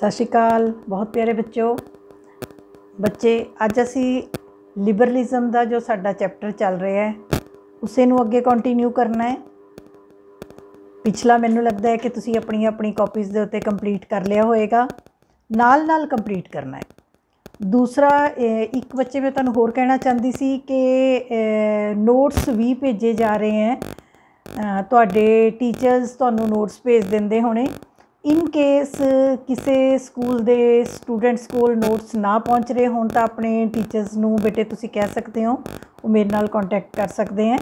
ਸਤਿ ਸ਼੍ਰੀ ਅਕਾਲ ਬਹੁਤ ਪਿਆਰੇ ਬੱਚਿਓ ਬੱਚੇ ਅੱਜ ਅਸੀਂ ਲਿਬਰਲਿਜ਼ਮ ਦਾ ਜੋ ਸਾਡਾ ਚੈਪਟਰ ਚੱਲ ਰਿਹਾ ਹੈ ਉਸੇ ਨੂੰ ਅੱਗੇ ਕੰਟੀਨਿਊ ਕਰਨਾ ਹੈ ਪਿਛਲਾ ਮੈਨੂੰ ਲੱਗਦਾ ਹੈ ਕਿ ਤੁਸੀਂ ਆਪਣੀ ਆਪਣੀ ਕਾਪੀਜ਼ ਦੇ ਉੱਤੇ ਕੰਪਲੀਟ ਕਰ ਲਿਆ ਹੋਵੇਗਾ ਨਾਲ ਨਾਲ ਕੰਪਲੀਟ ਕਰਨਾ ਹੈ ਦੂਸਰਾ ਇੱਕ ਬੱਚੇ ਮੈਂ ਤੁਹਾਨੂੰ ਹੋਰ ਕਹਿਣਾ ਚਾਹੁੰਦੀ ਸੀ ਕਿ ਨੋਟਸ ਵੀ ਭੇਜੇ ਜਾ ਰਹੇ ਹੈ ਤੁਹਾਡੇ ਟੀਚਰਸ ਤੁਹਾਨੂੰ ਨੋਟਸ ਭੇਜ ਦਿੰਦੇ ਹੋਣੇ ਇਨ ਕੇਸ ਕਿਸੇ ਸਕੂਲ ਦੇ ਸਟੂਡੈਂਟਸ ਕੋਲ ਨੋਟਸ ਨਾ ਪਹੁੰਚ ਰਹੇ ਹੋਣ ਤਾਂ ਆਪਣੇ ਟੀਚਰਸ ਨੂੰ ਬੇਟੇ ਤੁਸੀਂ ਕਹਿ ਸਕਦੇ ਹੋ ਉਹ ਮੇਰੇ ਨਾਲ ਕੰਟੈਕਟ ਕਰ ਸਕਦੇ ਹੈ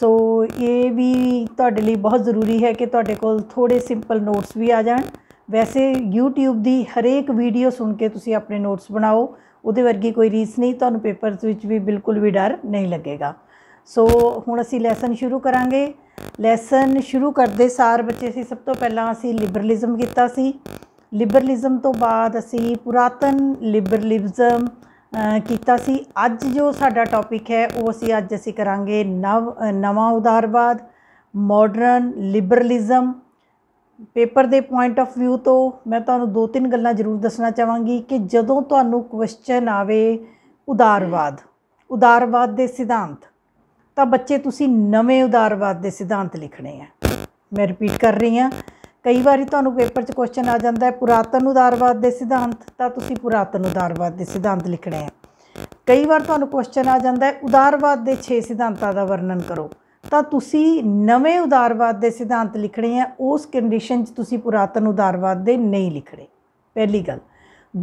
ਸੋ ਇਹ ਵੀ ਤੁਹਾਡੇ ਲਈ ਬਹੁਤ ਜ਼ਰੂਰੀ ਹੈ ਕਿ ਤੁਹਾਡੇ ਕੋਲ ਥੋੜੇ ਸਿੰਪਲ ਨੋਟਸ ਵੀ ਆ ਜਾਣ ਵੈਸੇ YouTube ਦੀ ਹਰੇਕ ਵੀਡੀਓ ਸੁਣ ਕੇ ਤੁਸੀਂ ਆਪਣੇ ਨੋਟਸ ਬਣਾਓ ਉਹਦੇ ਵਰਗੀ ਕੋਈ ਰੀਸ ਨਹੀਂ ਤੁਹਾਨੂੰ ਪੇਪਰਸ ਵਿੱਚ ਵੀ ਬਿਲਕੁਲ ਵੀ ਡਰ ਨਹੀਂ ਲੱਗੇਗਾ ਸੋ ਹੁਣ ਅਸੀਂ ਲੈਸਨ ਸ਼ੁਰੂ ਕਰਾਂਗੇ ਲੈਸਨ ਸ਼ੁਰੂ ਕਰਦੇ ਸਾਰ ਬੱਚੇ ਅਸੀਂ ਸਭ ਤੋਂ ਪਹਿਲਾਂ ਅਸੀਂ ਲਿਬਰਲਿਜ਼ਮ ਕੀਤਾ ਸੀ ਲਿਬਰਲਿਜ਼ਮ ਤੋਂ ਬਾਅਦ ਅਸੀਂ ਪੁਰਾਤਨ ਲਿਬਰਲਿਜ਼ਮ ਕੀਤਾ ਸੀ ਅੱਜ ਜੋ ਸਾਡਾ ਟੌਪਿਕ ਹੈ ਉਹ ਅਸੀਂ ਅੱਜ ਅਸੀਂ ਕਰਾਂਗੇ ਨਵ ਨਵਾਂ ਉਦਾਰਵਾਦ ਮਾਡਰਨ ਲਿਬਰਲਿਜ਼ਮ ਪੇਪਰ ਦੇ ਪੁਆਇੰਟ ਆਫ View ਤੋਂ ਮੈਂ ਤੁਹਾਨੂੰ ਦੋ ਤਿੰਨ ਗੱਲਾਂ ਜ਼ਰੂਰ ਦੱਸਣਾ ਚਾਹਾਂਗੀ ਕਿ ਜਦੋਂ ਤੁਹਾਨੂੰ ਕੁਐਸਚਨ ਆਵੇ ਉਦਾਰਵਾਦ ਉਦਾਰਵਾਦ ਦੇ ਸਿਧਾਂਤ ਤਾਂ ਬੱਚੇ ਤੁਸੀਂ ਨਵੇਂ ਉਦਾਰਵਾਦ ਦੇ ਸਿਧਾਂਤ ਲਿਖਣੇ ਆ ਮੈਂ ਰਿਪੀਟ ਕਰ ਰਹੀ ਆ ਕਈ ਵਾਰੀ ਤੁਹਾਨੂੰ ਪੇਪਰ 'ਚ ਕੁਐਸਚਨ ਆ ਜਾਂਦਾ ਹੈ ਪੁਰਾਤਨ ਉਦਾਰਵਾਦ ਦੇ ਸਿਧਾਂਤ ਤਾਂ ਤੁਸੀਂ ਪੁਰਾਤਨ ਉਦਾਰਵਾਦ ਦੇ ਸਿਧਾਂਤ ਲਿਖਣੇ ਆ ਕਈ ਵਾਰ ਤੁਹਾਨੂੰ ਕੁਐਸਚਨ ਆ ਜਾਂਦਾ ਹੈ ਉਦਾਰਵਾਦ ਦੇ 6 ਸਿਧਾਂਤਾਂ ਦਾ ਵਰਣਨ ਕਰੋ ਤਾਂ ਤੁਸੀਂ ਨਵੇਂ ਉਦਾਰਵਾਦ ਦੇ ਸਿਧਾਂਤ ਲਿਖਣੇ ਆ ਉਸ ਕੰਡੀਸ਼ਨ 'ਚ ਤੁਸੀਂ ਪੁਰਾਤਨ ਉਦਾਰਵਾਦ ਦੇ ਨਹੀਂ ਲਿਖਣੇ ਪਹਿਲੀ ਗੱਲ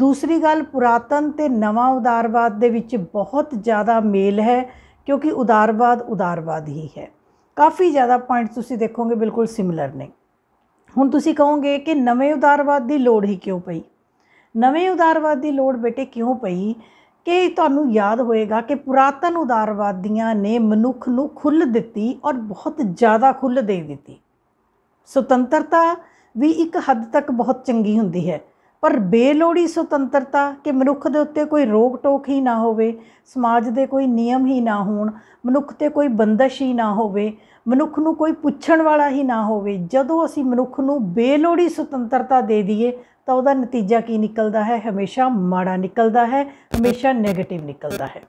ਦੂਸਰੀ ਗੱਲ ਪੁਰਾਤਨ ਤੇ ਨਵਾਂ ਉਦਾਰਵਾਦ ਦੇ ਵਿੱਚ ਬਹੁਤ ਜ਼ਿਆਦਾ ਮੇਲ ਹੈ ਕਿਉਂਕਿ ਉਦਾਰਵਾਦ ਉਦਾਰਵਾਦ ਹੀ ਹੈ ਕਾਫੀ ਜ਼ਿਆਦਾ ਪੁਆਇੰਟਸ ਤੁਸੀਂ ਦੇਖੋਗੇ ਬਿਲਕੁਲ ਸਿਮਿਲਰ ਨੇ ਹੁਣ ਤੁਸੀਂ ਕਹੋਗੇ ਕਿ ਨਵੇਂ ਉਦਾਰਵਾਦ ਦੀ ਲੋੜ ਹੀ ਕਿਉਂ ਪਈ ਨਵੇਂ ਉਦਾਰਵਾਦ ਦੀ ਲੋੜ ਬੇਟੇ ਕਿਉਂ ਪਈ ਕਿ ਤੁਹਾਨੂੰ ਯਾਦ ਹੋਏਗਾ ਕਿ ਪੁਰਾਤਨ ਉਦਾਰਵਾਦੀਆਂ ਨੇ ਮਨੁੱਖ ਨੂੰ ਖੁੱਲ੍ਹ ਦਿੱਤੀ ਔਰ ਬਹੁਤ ਜ਼ਿਆਦਾ ਖੁੱਲ੍ਹ ਦੇ ਦਿੱਤੀ ਸੁਤੰਤਰਤਾ ਵੀ ਇੱਕ ਹੱਦ ਤੱਕ ਬਹੁਤ ਚੰਗੀ ਹੁੰਦੀ ਹੈ ਪਰ ਬੇਲੋੜੀ ਸੁਤੰਤਰਤਾ ਕਿ ਮਨੁੱਖ ਦੇ ਉੱਤੇ ਕੋਈ ਰੋਕ ਟੋਕ ਹੀ ਨਾ ਹੋਵੇ ਸਮਾਜ ਦੇ ਕੋਈ ਨਿਯਮ ਹੀ ਨਾ ਹੋਣ ਮਨੁੱਖ ਤੇ ਕੋਈ ਬੰਦਸ਼ ਹੀ ਨਾ ਹੋਵੇ ਮਨੁੱਖ ਨੂੰ ਕੋਈ ਪੁੱਛਣ ਵਾਲਾ ਹੀ ਨਾ ਹੋਵੇ ਜਦੋਂ ਅਸੀਂ ਮਨੁੱਖ ਨੂੰ ਬੇਲੋੜੀ ਸੁਤੰਤਰਤਾ ਦੇ ਦਈਏ ਤਾਂ ਉਹਦਾ ਨਤੀਜਾ ਕੀ ਨਿਕਲਦਾ ਹੈ ਹਮੇਸ਼ਾ ਮਾੜਾ ਨਿਕਲਦਾ ਹੈ ਹਮੇਸ਼ਾ 네ਗੇਟਿਵ ਨਿਕਲਦਾ ਹੈ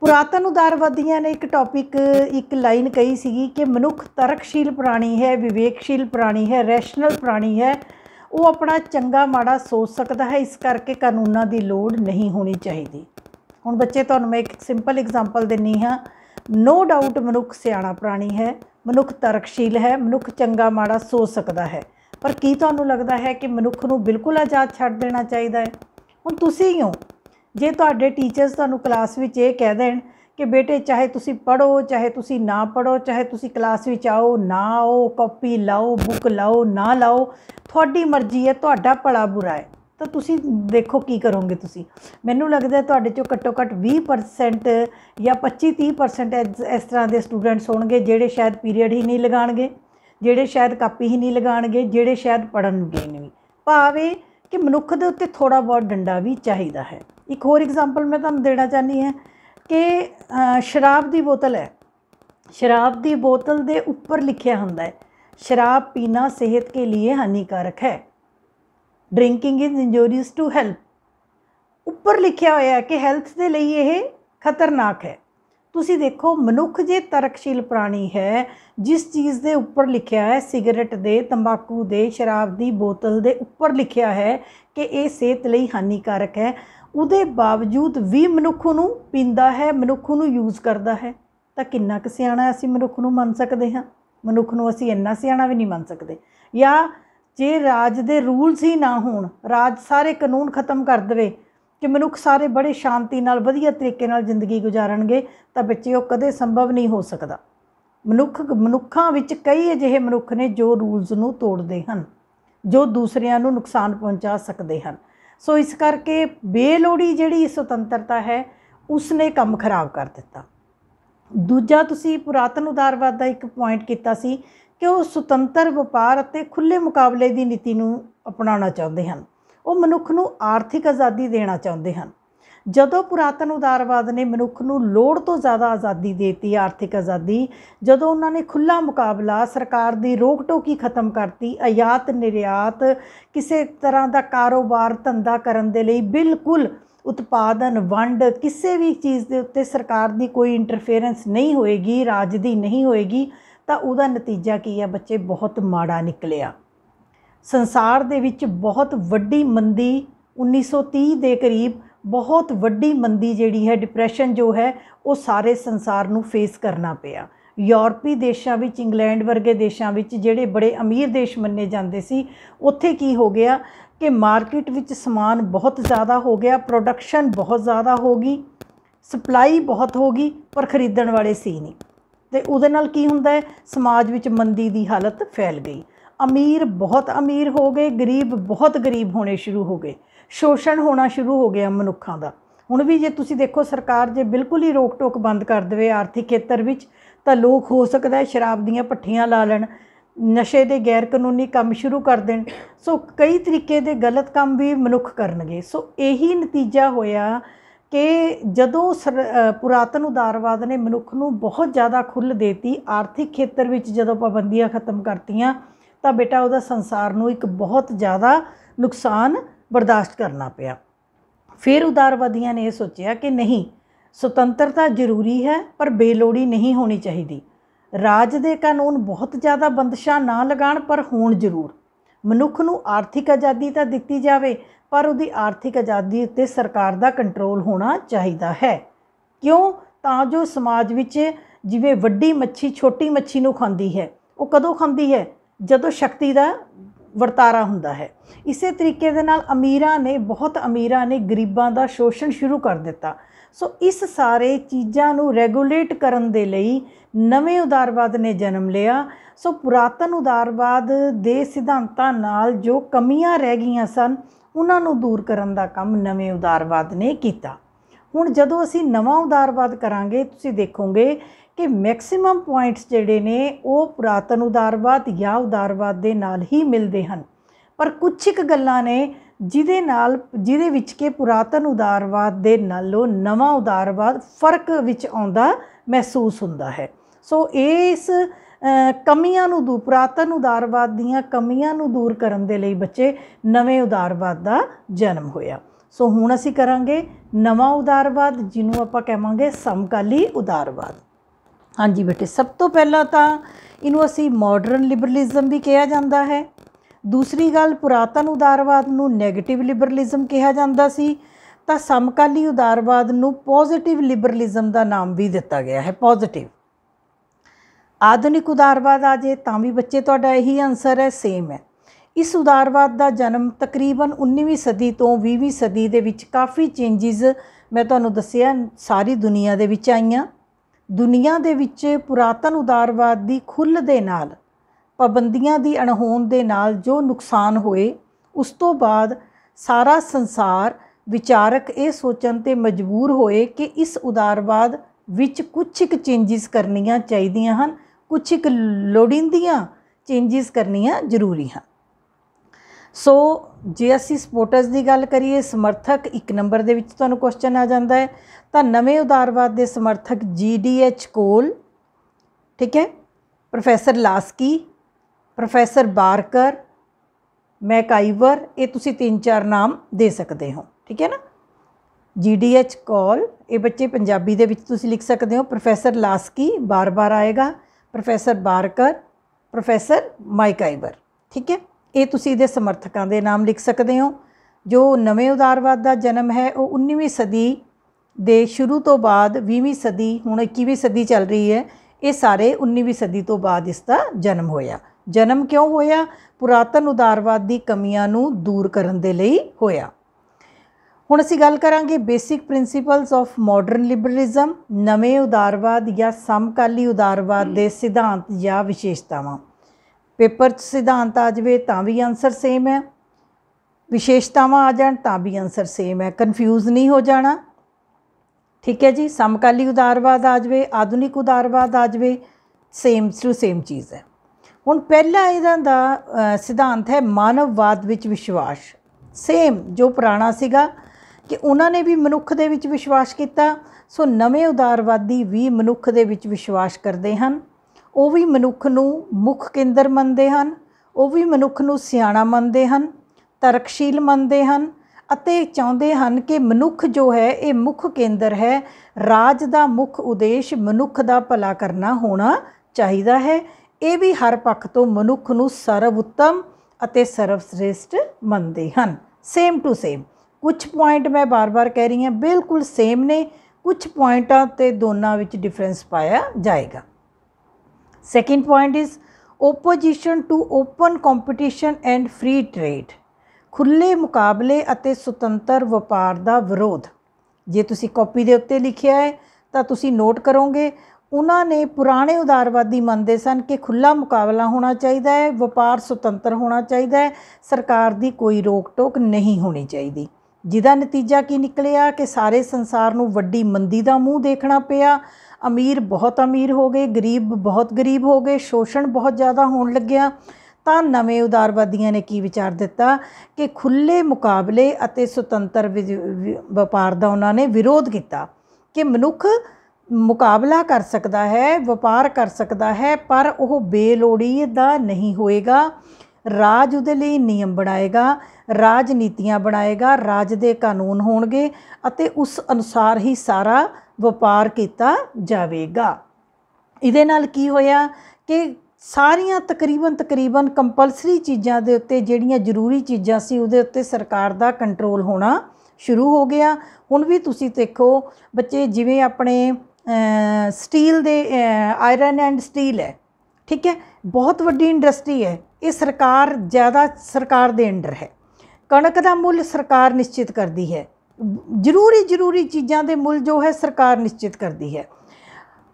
ਪੁਰਾਤਨ ਉਦਾਰਵਾਦੀਆਂ ਨੇ ਇੱਕ ਟੌਪਿਕ ਇੱਕ ਲਾਈਨ ਕਹੀ ਸੀਗੀ ਕਿ ਮਨੁੱਖ ਤਰਕਸ਼ੀਲ ਪ੍ਰਾਣੀ ਹੈ ਵਿਵੇਕਸ਼ੀਲ ਪ੍ਰਾਣੀ ਹੈ ਰੈਸ਼ਨਲ ਪ੍ਰਾਣੀ ਹੈ ਉਹ ਆਪਣਾ ਚੰਗਾ ਮਾੜਾ ਸੋਚ ਸਕਦਾ ਹੈ ਇਸ ਕਰਕੇ ਕਾਨੂੰਨਾਂ ਦੀ ਲੋੜ ਨਹੀਂ ਹੋਣੀ ਚਾਹੀਦੀ ਹੁਣ ਬੱਚੇ ਤੁਹਾਨੂੰ ਮੈਂ ਇੱਕ ਸਿੰਪਲ ਐਗਜ਼ਾਮਪਲ ਦਿੰਨੀ ਹਾਂ ਨੋ ਡਾਊਟ ਮਨੁੱਖ ਸਿਆਣਾ ਪ੍ਰਾਣੀ ਹੈ ਮਨੁੱਖ ਤਰਕਸ਼ੀਲ ਹੈ ਮਨੁੱਖ ਚੰਗਾ ਮਾੜਾ ਸੋਚ ਸਕਦਾ ਹੈ ਪਰ ਕੀ ਤੁਹਾਨੂੰ ਲੱਗਦਾ ਹੈ ਕਿ ਮਨੁੱਖ ਨੂੰ ਬਿਲਕੁਲ ਆਜ਼ਾਦ ਛੱਡ ਦੇਣਾ ਚਾਹੀਦਾ ਹੈ ਹੁਣ ਤੁਸੀਂ ਹੀ ਹੋ ਜੇ ਤੁਹਾਡੇ ਟੀਚਰਸ ਤੁਹਾਨੂੰ ਕਲਾਸ ਵਿੱਚ ਇਹ ਕਹਿ ਦੇਣ ਕਿ ਬੇਟੇ ਚਾਹੇ ਤੁਸੀਂ ਪੜੋ ਚਾਹੇ ਤੁਸੀਂ ਨਾ ਪੜੋ ਚਾਹੇ ਤੁਸੀਂ ਕਲਾਸ ਵਿੱਚ ਆਓ ਨਾ ਆਓ ਕਾਪੀ ਲਾਓ ਬੁੱਕ ਲਾਓ ਨਾ ਲਾਓ ਤੁਹਾਡੀ ਮਰਜ਼ੀ ਹੈ ਤੁਹਾਡਾ ਭਲਾ ਬੁਰਾ ਹੈ ਤਾਂ ਤੁਸੀਂ ਦੇਖੋ ਕੀ ਕਰੋਗੇ ਤੁਸੀਂ ਮੈਨੂੰ ਲੱਗਦਾ ਤੁਹਾਡੇ ਚੋਂ ਘੱਟੋ ਘੱਟ 20% ਜਾਂ 25-30% ਇਸ ਤਰ੍ਹਾਂ ਦੇ ਸਟੂਡੈਂਟਸ ਹੋਣਗੇ ਜਿਹੜੇ ਸ਼ਾਇਦ ਪੀਰੀਅਡ ਹੀ ਨਹੀਂ ਲਗਾਣਗੇ ਜਿਹੜੇ ਸ਼ਾਇਦ ਕਾਪੀ ਹੀ ਨਹੀਂ ਲਗਾਣਗੇ ਜਿਹੜੇ ਸ਼ਾਇਦ ਪੜਨ ਗਏ ਨਹੀਂ ਭਾਵੇਂ ਕਿ ਮਨੁੱਖ ਦੇ ਉੱਤੇ ਥੋੜਾ ਬਹੁਤ ਡੰਡਾ ਵੀ ਚਾਹੀਦਾ ਹੈ ਇੱਕ ਹੋਰ ਐਗਜ਼ਾਮਪਲ ਮੈਂ ਤੁਹਾਨੂੰ ਦੇਣਾ ਚਾਹਨੀ ਹੈ ਕਿ ਸ਼ਰਾਬ ਦੀ ਬੋਤਲ ਹੈ ਸ਼ਰਾਬ ਦੀ ਬੋਤਲ ਦੇ ਉੱਪਰ ਲਿਖਿਆ ਹੁੰਦਾ ਹੈ ਸ਼ਰਾਬ ਪੀਣਾ ਸਿਹਤ ਕੇ ਲਈ ਹਾਨੀਕਾਰਕ ਹੈ drinking is injurious to health ਉੱਪਰ ਲਿਖਿਆ ਹੋਇਆ ਹੈ ਕਿ ਹੈਲਥ ਦੇ ਲਈ ਇਹ ਖਤਰਨਾਕ ਹੈ ਤੁਸੀਂ ਦੇਖੋ ਮਨੁੱਖ ਜੇ ਤਰਕਸ਼ੀਲ ਪ੍ਰਾਣੀ ਹੈ ਜਿਸ ਚੀਜ਼ ਦੇ ਉੱਪਰ ਲਿਖਿਆ ਹੈ ਸਿਗਰਟ ਦੇ ਤੰਬਾਕੂ ਦੇ ਸ਼ਰਾਬ ਦੀ ਬੋਤਲ ਦੇ ਉੱਪਰ ਲਿਖਿਆ ਹੈ ਕਿ ਇਹ ਸਿਹਤ ਲਈ ਹਾਨੀਕਾਰਕ ਹੈ ਉਹਦੇ ਬਾਵਜੂਦ ਵੀ ਮਨੁੱਖ ਨੂੰ ਪੀਂਦਾ ਹੈ ਮਨੁੱਖ ਨੂੰ ਯੂਜ਼ ਕਰਦਾ ਹੈ ਤਾਂ ਕਿੰਨਾ ਕੁ ਸਿਆਣਾ ਅਸੀਂ ਮਨੁੱਖ ਨੂੰ ਮੰਨ ਸਕਦੇ ਹਾਂ ਮਨੁੱਖ ਨੂੰ ਅਸੀਂ ਇੰਨਾ ਸਿਆਣਾ ਵੀ ਨਹੀਂ ਮੰਨ ਸਕਦੇ ਜਾਂ ਜੇ ਰਾਜ ਦੇ ਰੂਲਸ ਹੀ ਨਾ ਹੋਣ ਰਾਜ ਸਾਰੇ ਕਾਨੂੰਨ ਖਤਮ ਕਰ ਦੇਵੇ ਕਿ ਮਨੁੱਖ ਸਾਰੇ ਬੜੇ ਸ਼ਾਂਤੀ ਨਾਲ ਵਧੀਆ ਤਰੀਕੇ ਨਾਲ ਜ਼ਿੰਦਗੀ ਗੁਜ਼ਾਰਨਗੇ ਤਾਂ ਬੱਚੇ ਉਹ ਕਦੇ ਸੰਭਵ ਨਹੀਂ ਹੋ ਸਕਦਾ ਮਨੁੱਖ ਮਨੁੱਖਾਂ ਵਿੱਚ ਕਈ ਅਜਿਹੇ ਮਨੁੱਖ ਨੇ ਜੋ ਰੂਲਸ ਨੂੰ ਤੋੜਦੇ ਹਨ ਜੋ ਦੂਸਰਿਆਂ ਨੂੰ ਨੁਕਸਾਨ ਪਹੁੰਚਾ ਸਕਦੇ ਹਨ ਸੋ ਇਸ ਕਰਕੇ ਬੇਲੋੜੀ ਜਿਹੜੀ ਸੁਤੰਤਰਤਾ ਹੈ ਉਸਨੇ ਕੰਮ ਖਰਾਬ ਕਰ ਦਿੱਤਾ ਦੂਜਾ ਤੁਸੀਂ ਪੁਰਾਤਨ ਉਦਾਰਵਾਦ ਦਾ ਇੱਕ ਪੁਆਇੰਟ ਕੀਤਾ ਸੀ ਕਿ ਉਹ ਸੁਤੰਤਰ ਵਪਾਰ ਅਤੇ ਖੁੱਲੇ ਮੁਕਾਬਲੇ ਦੀ ਨੀਤੀ ਨੂੰ ਅਪਣਾਉਣਾ ਚਾਹੁੰਦੇ ਹਨ ਉਹ ਮਨੁੱਖ ਨੂੰ ਆਰਥਿਕ ਆਜ਼ਾਦੀ ਦੇਣਾ ਚਾਹੁੰਦੇ ਹਨ ਜਦੋਂ ਪੁਰਾਤਨ ਉਦਾਰਵਾਦ ਨੇ ਮਨੁੱਖ ਨੂੰ ਲੋੜ ਤੋਂ ਜ਼ਿਆਦਾ ਆਜ਼ਾਦੀ ਦਿੱਤੀ ਆਰਥਿਕ ਆਜ਼ਾਦੀ ਜਦੋਂ ਉਹਨਾਂ ਨੇ ਖੁੱਲਾ ਮੁਕਾਬਲਾ ਸਰਕਾਰ ਦੀ ਰੋਕ ਟੋਕੀ ਖਤਮ ਕਰਤੀ ਆਯਾਤ ਨਿਰਯਾਤ ਕਿਸੇ ਤਰ੍ਹਾਂ ਦਾ ਕਾਰੋਬਾਰ ਧੰਦਾ ਕਰਨ ਦੇ ਲਈ ਬਿਲਕੁਲ ਉਤਪਾਦਨ ਵੰਡ ਕਿਸੇ ਵੀ ਚੀਜ਼ ਦੇ ਉੱਤੇ ਸਰਕਾਰ ਦੀ ਕੋਈ ਇੰਟਰਫੇਰੈਂਸ ਨਹੀਂ ਹੋਏਗੀ ਰਾਜ ਦੀ ਨਹੀਂ ਹੋਏਗੀ ਤਾਂ ਉਹਦਾ ਨਤੀਜਾ ਕੀ ਹੈ ਬੱਚੇ ਬਹੁਤ ਮਾੜਾ ਨਿਕਲਿਆ ਸੰਸਾਰ ਦੇ ਵਿੱਚ ਬਹੁਤ ਵੱਡੀ ਮੰਦੀ 1930 ਦੇ ਕਰੀਬ ਬਹੁਤ ਵੱਡੀ ਮੰਦੀ ਜਿਹੜੀ ਹੈ ਡਿਪਰੈਸ਼ਨ ਜੋ ਹੈ ਉਹ ਸਾਰੇ ਸੰਸਾਰ ਨੂੰ ਫੇਸ ਕਰਨਾ ਪਿਆ ਯੂਰਪੀ ਦੇਸ਼ਾਂ ਵਿੱਚ ਇੰਗਲੈਂਡ ਵਰਗੇ ਦੇਸ਼ਾਂ ਵਿੱਚ ਜਿਹੜੇ ਬੜੇ ਅਮੀਰ ਦੇਸ਼ ਮੰਨੇ ਜਾਂਦੇ ਸੀ ਉੱਥੇ ਕੀ ਹੋ ਗਿਆ ਕਿ ਮਾਰਕੀਟ ਵਿੱਚ ਸਮਾਨ ਬਹੁਤ ਜ਼ਿਆਦਾ ਹੋ ਗਿਆ ਪ੍ਰੋਡਕਸ਼ਨ ਬਹੁਤ ਜ਼ਿਆਦਾ ਹੋ ਗਈ ਸਪਲਾਈ ਬਹੁਤ ਹੋ ਗਈ ਪਰ ਖਰੀਦਣ ਵਾਲੇ ਸੀ ਨਹੀਂ ਤੇ ਉਹਦੇ ਨਾਲ ਕੀ ਹੁੰਦਾ ਹੈ ਸਮਾਜ ਵਿੱਚ ਮੰਦੀ ਦੀ ਹਾਲਤ ਫੈਲ ਗਈ ਅਮੀਰ ਬਹੁਤ ਅਮੀਰ ਹੋ ਗਏ ਗਰੀਬ ਬਹੁਤ ਗਰੀਬ ਹੋਣੇ ਸ਼ੁਰੂ ਹੋ ਗਏ ਸ਼ੋਸ਼ਣ ਹੋਣਾ ਸ਼ੁਰੂ ਹੋ ਗਿਆ ਮਨੁੱਖਾਂ ਦਾ ਹੁਣ ਵੀ ਜੇ ਤੁਸੀਂ ਦੇਖੋ ਸਰਕਾਰ ਜੇ ਬਿਲਕੁਲ ਹੀ ਰੋਕ ਟੋਕ ਬੰਦ ਕਰ ਦੇਵੇ ਆਰਥਿਕ ਖੇਤਰ ਵਿੱਚ ਤਾਂ ਲੋਕ ਹੋ ਸਕਦਾ ਸ਼ਰਾਬ ਦੀਆਂ ਪੱਠੀਆਂ ਲਾ ਲੈਣ ਨਸ਼ੇ ਦੇ ਗੈਰ ਕਾਨੂੰਨੀ ਕੰਮ ਸ਼ੁਰੂ ਕਰ ਦੇਣ ਸੋ ਕਈ ਤਰੀਕੇ ਦੇ ਗਲਤ ਕੰਮ ਵੀ ਮਨੁੱਖ ਕਰਨਗੇ ਸੋ ਇਹੀ ਨਤੀਜਾ ਹੋਇਆ ਕਿ ਜਦੋਂ ਪੁਰਾਤਨ ਉਦਾਰਵਾਦ ਨੇ ਮਨੁੱਖ ਨੂੰ ਬਹੁਤ ਜ਼ਿਆਦਾ ਖੁੱਲ੍ਹ ਦੇਤੀ ਆਰਥਿਕ ਖੇਤਰ ਵਿੱਚ ਜਦੋਂ ਪਾਬੰਦੀਆਂ ਖਤਮ ਕਰਤੀਆਂ ਤਾਂ ਬੇਟਾ ਉਹਦਾ ਸੰਸਾਰ ਨੂੰ ਇੱਕ ਬਹੁਤ ਜ਼ਿਆਦਾ ਨੁਕਸਾਨ ਬਰਦਾਸ਼ਤ ਕਰਨਾ ਪਿਆ ਫਿਰ ਉਦਾਰਵਾਦੀਆਂ ਨੇ ਇਹ ਸੋਚਿਆ ਕਿ ਨਹੀਂ ਸੁਤੰਤਰਤਾ ਜ਼ਰੂਰੀ ਹੈ ਪਰ ਬੇਲੋੜੀ ਨਹੀਂ ਹੋਣੀ ਚਾਹੀਦੀ ਰਾਜ ਦੇ ਕਾਨੂੰਨ ਬਹੁਤ ਜ਼ਿਆਦਾ ਬੰਦਸ਼ਾਂ ਨਾ ਲਗਾਣ ਪਰ ਹੋਣ ਜ਼ਰੂਰ ਮਨੁੱਖ ਨੂੰ ਆਰਥਿਕ ਆਜ਼ਾਦੀ ਤਾਂ ਦਿੱਤੀ ਜਾਵੇ ਪਰ ਉਹਦੀ ਆਰਥਿਕ ਆਜ਼ਾਦੀ ਉੱਤੇ ਸਰਕਾਰ ਦਾ ਕੰਟਰੋਲ ਹੋਣਾ ਚਾਹੀਦਾ ਹੈ ਕਿਉਂ ਤਾਂ ਜੋ ਸਮਾਜ ਵਿੱਚ ਜਿਵੇਂ ਵੱਡੀ ਮੱਛੀ ਛੋਟੀ ਮੱਛੀ ਨੂੰ ਖਾਂਦੀ ਹੈ ਉਹ ਕਦੋਂ ਖਾਂਦੀ ਹੈ ਜਦੋਂ ਸ਼ਕਤੀ ਦਾ ਵਰਤਾਰਾ ਹੁੰਦਾ ਹੈ ਇਸੇ ਤਰੀਕੇ ਦੇ ਨਾਲ ਅਮੀਰਾਂ ਨੇ ਬਹੁਤ ਅਮੀਰਾਂ ਨੇ ਗਰੀਬਾਂ ਦਾ ਸ਼ੋਸ਼ਣ ਸ਼ੁਰੂ ਕਰ ਦਿੱਤਾ ਸੋ ਇਸ ਸਾਰੇ ਚੀਜ਼ਾਂ ਨੂੰ ਰੈਗੂਲੇਟ ਕਰਨ ਦੇ ਲਈ ਨਵੇਂ ਉਦਾਰਵਾਦ ਨੇ ਜਨਮ ਲਿਆ ਸੋ ਪੁਰਾਤਨ ਉਦਾਰਵਾਦ ਦੇ ਸਿਧਾਂਤਾਂ ਨਾਲ ਜੋ ਕਮੀਆਂ ਰਹਿ ਗਈਆਂ ਸਨ ਉਹਨਾਂ ਨੂੰ ਦੂਰ ਕਰਨ ਦਾ ਕੰਮ ਨਵੇਂ ਉਦਾਰਵਾਦ ਨੇ ਕੀਤਾ ਹੁਣ ਜਦੋਂ ਅਸੀਂ ਨਵਾਂ ਉਦਾਰਵਾਦ ਕਰਾਂਗੇ ਤੁਸੀਂ ਦੇਖੋਗੇ ਕਿ ਮੈਕਸਿਮਮ ਪੁਆਇੰਟਸ ਜਿਹੜੇ ਨੇ ਉਹ ਪੁਰਾਤਨ ਉਦਾਰਵਾਦ ਜਾਂ ਉਦਾਰਵਾਦ ਦੇ ਨਾਲ ਹੀ ਮਿਲਦੇ ਹਨ ਪਰ ਕੁਝ ਇੱਕ ਗੱਲਾਂ ਨੇ ਜਿਹਦੇ ਨਾਲ ਜਿਹਦੇ ਵਿੱਚ ਕਿ ਪੁਰਾਤਨ ਉਦਾਰਵਾਦ ਦੇ ਨਾਲੋਂ ਨਵਾਂ ਉਦਾਰਵਾਦ ਫਰਕ ਵਿੱਚ ਆਉਂਦਾ ਮਹਿਸੂਸ ਹੁੰਦਾ ਹੈ ਸੋ ਇਸ ਕਮੀਆਂ ਨੂੰ ਦੂ ਪੁਰਾਤਨ ਉਦਾਰਵਾਦ ਦੀਆਂ ਕਮੀਆਂ ਨੂੰ ਦੂਰ ਕਰਨ ਦੇ ਲਈ ਬੱਚੇ ਨਵੇਂ ਉਦਾਰਵਾਦ ਦਾ ਜਨਮ ਹੋਇਆ ਸੋ ਹੁਣ ਅਸੀਂ ਕਰਾਂਗੇ ਨਵਾਂ ਉਦਾਰਵਾਦ ਜਿਹਨੂੰ ਆਪਾਂ ਕਹਾਂਗੇ ਸਮਕਾਲੀ ਉਦਾਰਵਾਦ ਹਾਂਜੀ ਬੇਟੇ ਸਭ ਤੋਂ ਪਹਿਲਾਂ ਤਾਂ ਇਹਨੂੰ ਅਸੀਂ ਮਾਡਰਨ ਲਿਬਰਲਿਜ਼ਮ ਵੀ ਕਿਹਾ ਜਾਂਦਾ ਹੈ ਦੂਸਰੀ ਗੱਲ ਪੁਰਾਤਨ ਉਦਾਰਵਾਦ ਨੂੰ 네ਗੇਟਿਵ ਲਿਬਰਲਿਜ਼ਮ ਕਿਹਾ ਜਾਂਦਾ ਸੀ ਤਾਂ ਸਮਕਾਲੀ ਉਦਾਰਵਾਦ ਨੂੰ ਪੋਜ਼ਿਟਿਵ ਲਿਬਰਲਿਜ਼ਮ ਦਾ ਨਾਮ ਵੀ ਦਿੱਤਾ ਗਿਆ ਹੈ ਪੋਜ਼ਿਟਿਵ ਆਧੁਨਿਕ ਉਦਾਰਵਾਦ ਆ ਜੇ ਤਾਂ ਵੀ ਬੱਚੇ ਤੁਹਾਡਾ ਇਹੀ ਆਨਸਰ ਹੈ ਸੇਮ ਹੈ ਇਸ ਉਦਾਰਵਾਦ ਦਾ ਜਨਮ ਤਕਰੀਬਨ 19ਵੀਂ ਸਦੀ ਤੋਂ 20ਵੀਂ ਸਦੀ ਦੇ ਵਿੱਚ ਕਾਫੀ ਚੇਂਜਸ ਮੈਂ ਤੁਹਾਨੂੰ ਦੱਸਿਆ ਸਾਰੀ ਦੁਨੀਆ ਦੇ ਵਿੱਚ ਆਈਆਂ ਦੁਨੀਆ ਦੇ ਵਿੱਚ ਪੁਰਾਤਨ ਉਦਾਰਵਾਦ ਦੀ ਖੁੱਲ ਦੇ ਨਾਲ ਪਾਬੰਦੀਆਂ ਦੀ ਅਣਹੋਂਦ ਦੇ ਨਾਲ ਜੋ ਨੁਕਸਾਨ ਹੋਏ ਉਸ ਤੋਂ ਬਾਅਦ ਸਾਰਾ ਸੰਸਾਰ ਵਿਚਾਰਕ ਇਹ ਸੋਚਣ ਤੇ ਮਜਬੂਰ ਹੋਏ ਕਿ ਇਸ ਉਦਾਰਵਾਦ ਵਿੱਚ ਕੁਝ ਇੱਕ ਚੇਂਜਸ ਕਰਨੀਆਂ ਚਾਹੀਦੀਆਂ ਹਨ ਕੁਝ ਇੱਕ ਲੋੜੀਂਦੀਆਂ ਚੇਂਜਸ ਕਰਨੀਆਂ ਜ਼ਰੂਰੀ ਹਨ ਸੋ ਜੇ ਅਸੀਂ ਸਪੋਰਟਰਸ ਦੀ ਗੱਲ ਕਰੀਏ ਸਮਰਥਕ ਇੱਕ ਨੰਬਰ ਦੇ ਵਿੱਚ ਤੁਹਾਨੂੰ ਕੁਐਸਚਨ ਆ ਜਾਂਦਾ ਹੈ ਤਾਂ ਨਵੇਂ ਉਦਾਰਵਾਦ ਦੇ ਸਮਰਥਕ ਜੀਡੀਐਚ ਕੋਲ ਠੀਕ ਹੈ professor Laski professor Barker MacIver ਇਹ ਤੁਸੀਂ ਤਿੰਨ ਚਾਰ ਨਾਮ ਦੇ ਸਕਦੇ ਹੋ ਠੀਕ ਹੈ ਨਾ ਜੀਡੀਐਚ ਕੋਲ ਇਹ ਬੱਚੇ ਪੰਜਾਬੀ ਦੇ ਵਿੱਚ ਤੁਸੀਂ ਲਿਖ ਸਕਦੇ ਹੋ ਪ੍ਰੋਫੈਸਰ ਲਾਸਕੀ ਬਾਰ-ਬਾਰ ਆਏਗਾ ਪ੍ਰੋਫੈਸਰ ਬਾਰਕਰ ਪ੍ਰੋਫੈਸਰ ਮਾਈਕਾਈਵਰ ਠੀਕ ਹੈ ਇਹ ਤੁਸੀਂ ਇਹਦੇ ਸਮਰਥਕਾਂ ਦੇ ਨਾਮ ਲਿਖ ਸਕਦੇ ਹੋ ਜੋ ਨਵੇਂ ਉਦਾਰਵਾਦ ਦਾ ਜਨਮ ਹੈ ਉਹ 19ਵੀਂ ਸਦੀ ਦੇ ਸ਼ੁਰੂ ਤੋਂ ਬਾਅਦ 20ਵੀਂ ਸਦੀ ਹੁਣ 21ਵੀਂ ਸਦੀ ਚੱਲ ਰਹੀ ਹੈ ਇਹ ਸਾਰੇ 19ਵੀਂ ਸਦੀ ਤੋਂ ਬਾਅਦ ਇਸ ਦਾ ਜਨਮ ਹੋਇਆ ਜਨਮ ਕਿਉਂ ਹੋਇਆ ਪੁਰਾਤਨ ਉਦਾਰਵਾਦ ਦੀ ਕਮੀਆਂ ਨੂੰ ਦੂਰ ਕਰਨ ਦੇ ਲਈ ਹੋਇਆ ਹੁਣ ਅਸੀਂ ਗੱਲ ਕਰਾਂਗੇ basic principles of modern liberalism ਨਵੇਂ ਉਦਾਰਵਾਦ ਜਾਂ ਸਮਕਾਲੀ ਉਦਾਰਵਾਦ ਦੇ ਸਿਧਾਂਤ ਜਾਂ ਵਿਸ਼ੇਸ਼ਤਾਵਾਂ ਪੇਪਰ 'ਚ ਸਿਧਾਂਤ ਆ ਜਵੇ ਤਾਂ ਵੀ ਆਨਸਰ ਸੇਮ ਹੈ ਵਿਸ਼ੇਸ਼ਤਾਵਾਂ ਆ ਜਾਣ ਤਾਂ ਵੀ ਆਨਸਰ ਸੇਮ ਹੈ ਕਨਫਿਊਜ਼ ਨਹੀਂ ਹੋ ਜਾਣਾ ਠੀਕ ਹੈ ਜੀ ਸਮਕਾਲੀ ਉਦਾਰਵਾਦ ਆ ਜਵੇ ਆਧੁਨਿਕ ਉਦਾਰਵਾਦ ਆ ਜਵੇ ਸੇਮ ਟੂ ਸੇਮ ਚੀਜ਼ ਹੈ ਹੁਣ ਪਹਿਲਾ ਇਹਦਾ ਦਾ ਸਿਧਾਂਤ ਹੈ ਮਾਨਵਵਾਦ ਵਿੱਚ ਵਿਸ਼ਵਾਸ ਸੇਮ ਜੋ ਪੁਰਾਣਾ ਸੀਗਾ ਕਿ ਉਹਨਾਂ ਨੇ ਵੀ ਮਨੁੱਖ ਦੇ ਵਿੱਚ ਵਿਸ਼ਵਾਸ ਕੀਤਾ ਸੋ ਨਵੇਂ ਉਦਾਰਵਾਦੀ ਵੀ ਮਨੁੱਖ ਦੇ ਵਿੱਚ ਵਿਸ਼ਵਾਸ ਕਰਦੇ ਹਨ ਉਹ ਵੀ ਮਨੁੱਖ ਨੂੰ ਮੁੱਖ ਕੇਂਦਰ ਮੰਨਦੇ ਹਨ ਉਹ ਵੀ ਮਨੁੱਖ ਨੂੰ ਸਿਆਣਾ ਮੰਨਦੇ ਹਨ ਤਰਕਸ਼ੀਲ ਮੰਨਦੇ ਹਨ ਅਤੇ ਚਾਹੁੰਦੇ ਹਨ ਕਿ ਮਨੁੱਖ ਜੋ ਹੈ ਇਹ ਮੁੱਖ ਕੇਂਦਰ ਹੈ ਰਾਜ ਦਾ ਮੁੱਖ ਉਦੇਸ਼ ਮਨੁੱਖ ਦਾ ਭਲਾ ਕਰਨਾ ਹੋਣਾ ਚਾਹੀਦਾ ਹੈ ਇਹ ਵੀ ਹਰ ਪੱਖ ਤੋਂ ਮਨੁੱਖ ਨੂੰ ਸਰਵ ਉੱਤਮ ਅਤੇ ਸਰਵ ਸ੍ਰੇਸ਼ਟ ਮੰਨਦੇ ਹਨ ਸੇਮ ਟੂ ਸੇਮ ਕੁਝ ਪੁਆਇੰਟ ਮੈਂ ਬਾਰ-ਬਾਰ ਕਹਿ ਰਹੀ ਹਾਂ ਬਿਲਕੁਲ ਸੇਮ ਨੇ ਕੁਝ ਪੁਆਇੰਟਾਂ ਤੇ ਦੋਨਾਂ ਵਿੱਚ ਡਿਫਰੈਂਸ ਪਾਇਆ ਜਾਏਗਾ Second point is opposition to open competition and free trade. ਖੁੱਲੇ ਮੁਕਾਬਲੇ ਅਤੇ ਸੁਤੰਤਰ ਵਪਾਰ ਦਾ ਵਿਰੋਧ ਜੇ ਤੁਸੀਂ ਕਾਪੀ ਦੇ ਉੱਤੇ ਲਿਖਿਆ ਹੈ ਤਾਂ ਤੁਸੀਂ ਨੋਟ ਕਰੋਗੇ ਉਹਨਾਂ ਨੇ ਪੁਰਾਣੇ ਉਦਾਰਵਾਦੀ ਮੰਨਦੇ ਸਨ ਕਿ ਖੁੱਲਾ ਮੁਕਾਬਲਾ ਹੋਣਾ ਚਾਹੀਦਾ ਹੈ ਵਪਾਰ ਸੁਤੰਤਰ ਹੋਣਾ ਚਾਹੀਦਾ ਹੈ ਸਰਕਾਰ ਦੀ ਕੋਈ ਰੋਕ ਟੋਕ ਨਹੀਂ ਹੋਣੀ ਚਾਹੀਦੀ ਜਿਹਦਾ ਨਤੀਜਾ ਕੀ ਨਿਕਲਿਆ ਕਿ ਸਾਰੇ ਸੰਸਾਰ ਨੂੰ ਵੱਡੀ ਮੰਦੀ ਦਾ ਮੂੰਹ ਦੇਖਣਾ ਪਿਆ ਅਮੀਰ ਬਹੁਤ ਅਮੀਰ ਹੋ ਗਏ ਗਰੀਬ ਬਹੁਤ ਗਰੀਬ ਹੋ ਗਏ ਸ਼ੋਸ਼ਣ ਬਹੁਤ ਜ਼ਿਆਦਾ ਹੋਣ ਲੱਗਿਆ ਤਾਂ ਨਵੇਂ ਉਦਾਰਵਾਦੀਆਂ ਨੇ ਕੀ ਵਿਚਾਰ ਦਿੱਤਾ ਕਿ ਖੁੱਲੇ ਮੁਕਾਬਲੇ ਅਤੇ ਸੁਤੰਤਰ ਵਪਾਰ ਦਾ ਉਹਨਾਂ ਨੇ ਵਿਰੋਧ ਕੀਤਾ ਕਿ ਮਨੁੱਖ ਮੁਕਾਬਲਾ ਕਰ ਸਕਦਾ ਹੈ ਵਪਾਰ ਕਰ ਸਕਦਾ ਹੈ ਪਰ ਉਹ ਬੇਲੋੜੀ ਦਾ ਨਹੀਂ ਹੋਏਗਾ ਰਾਜ ਉਹਦੇ ਲਈ ਨਿਯਮ ਬਣਾਏਗਾ ਰਾਜਨੀਤੀਆਂ ਬਣਾਏਗਾ ਰਾਜ ਦੇ ਕਾਨੂੰਨ ਹੋਣਗੇ ਅਤੇ ਉਸ ਅਨੁਸਾਰ ਹੀ ਸਾਰਾ ਵਪਾਰ ਕੀਤਾ ਜਾਵੇਗਾ ਇਹਦੇ ਨਾਲ ਕੀ ਹੋਇਆ ਕਿ ਸਾਰੀਆਂ ਤਕਰੀਬਨ ਤਕਰੀਬਨ ਕੰਪਲਸਰੀ ਚੀਜ਼ਾਂ ਦੇ ਉੱਤੇ ਜਿਹੜੀਆਂ ਜ਼ਰੂਰੀ ਚੀਜ਼ਾਂ ਸੀ ਉਹਦੇ ਉੱਤੇ ਸਰਕਾਰ ਦਾ ਕੰਟਰੋਲ ਹੋਣਾ ਸ਼ੁਰੂ ਹੋ ਗਿਆ ਹੁਣ ਵੀ ਤੁਸੀਂ ਦੇਖੋ ਬੱਚੇ ਜਿਵੇਂ ਆਪਣੇ ਸਟੀਲ ਦੇ ਆਇਰਨ ਐਂਡ ਸਟੀਲ ਹੈ ਠੀਕ ਹੈ ਬਹੁਤ ਵੱਡੀ ਇੰਡਸਟਰੀ ਹੈ ਇਹ ਸਰਕਾਰ ਜ਼ਿਆਦਾ ਸਰਕਾਰ ਦੇ ਅੰਡਰ ਹੈ ਕਣਕ ਦਾ ਮੁੱਲ ਸਰਕਾਰ ਨਿਸ਼ਚਿਤ ਕਰਦੀ ਹੈ ਜ਼ਰੂਰੀ ਜ਼ਰੂਰੀ ਚੀਜ਼ਾਂ ਦੇ ਮੁੱਲ ਜੋ ਹੈ ਸਰਕਾਰ ਨਿਸ਼ਚਿਤ ਕਰਦੀ ਹੈ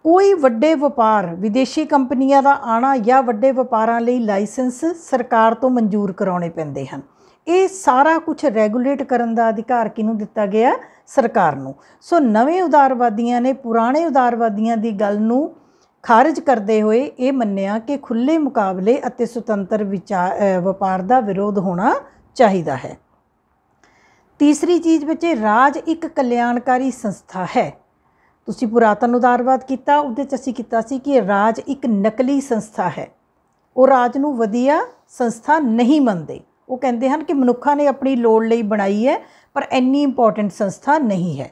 ਕੋਈ ਵੱਡੇ ਵਪਾਰ ਵਿਦੇਸ਼ੀ ਕੰਪਨੀਆਂ ਦਾ ਆਣਾ ਜਾਂ ਵੱਡੇ ਵਪਾਰਾਂ ਲਈ ਲਾਇਸੈਂਸ ਸਰਕਾਰ ਤੋਂ ਮਨਜ਼ੂਰ ਕਰਾਉਣੇ ਪੈਂਦੇ ਹਨ ਇਹ ਸਾਰਾ ਕੁਝ ਰੈਗੂਲੇਟ ਕਰਨ ਦਾ ਅਧਿਕਾਰ ਕਿਹਨੂੰ ਦਿੱਤਾ ਗਿਆ ਸਰਕਾਰ ਨੂੰ ਸੋ ਨਵੇਂ ਉਦਾਰਵਾਦੀਆਂ ਨੇ ਪੁਰਾਣੇ ਉਦਾਰਵਾਦੀਆਂ ਦੀ ਗੱਲ ਨੂੰ ਖਾਰਜ ਕਰਦੇ ਹੋਏ ਇਹ ਮੰਨਿਆ ਕਿ ਖੁੱਲੇ ਮੁਕਾਬਲੇ ਅਤੇ ਸੁਤੰਤਰ ਵਿਚਾਰ ਵਪਾਰ ਦਾ ਵਿਰੋਧ ਹੋਣਾ ਚਾਹੀਦਾ ਹੈ ਤੀਸਰੀ ਚੀਜ਼ ਵਿੱਚ ਰਾਜ ਇੱਕ ਕਲਿਆਣਕਾਰੀ ਸੰਸਥਾ ਹੈ ਤੁਸੀਂ ਪੁਰਾਤਨ ਉਦਾਰਵਾਦ ਕੀਤਾ ਉਹਦੇ ਚ ਅਸੀਂ ਕੀਤਾ ਸੀ ਕਿ ਰਾਜ ਇੱਕ ਨਕਲੀ ਸੰਸਥਾ ਹੈ ਉਹ ਰਾਜ ਨੂੰ ਵਧੀਆ ਸੰਸਥਾ ਨਹੀਂ ਮੰਨਦੇ ਉਹ ਕਹਿੰਦੇ ਹਨ ਕਿ ਮਨੁੱਖਾਂ ਨੇ ਆਪਣੀ ਲੋੜ ਲਈ ਬਣਾਈ ਹੈ ਪਰ ਇੰਨੀ ਇੰਪੋਰਟੈਂਟ ਸੰਸਥਾ ਨਹੀਂ ਹੈ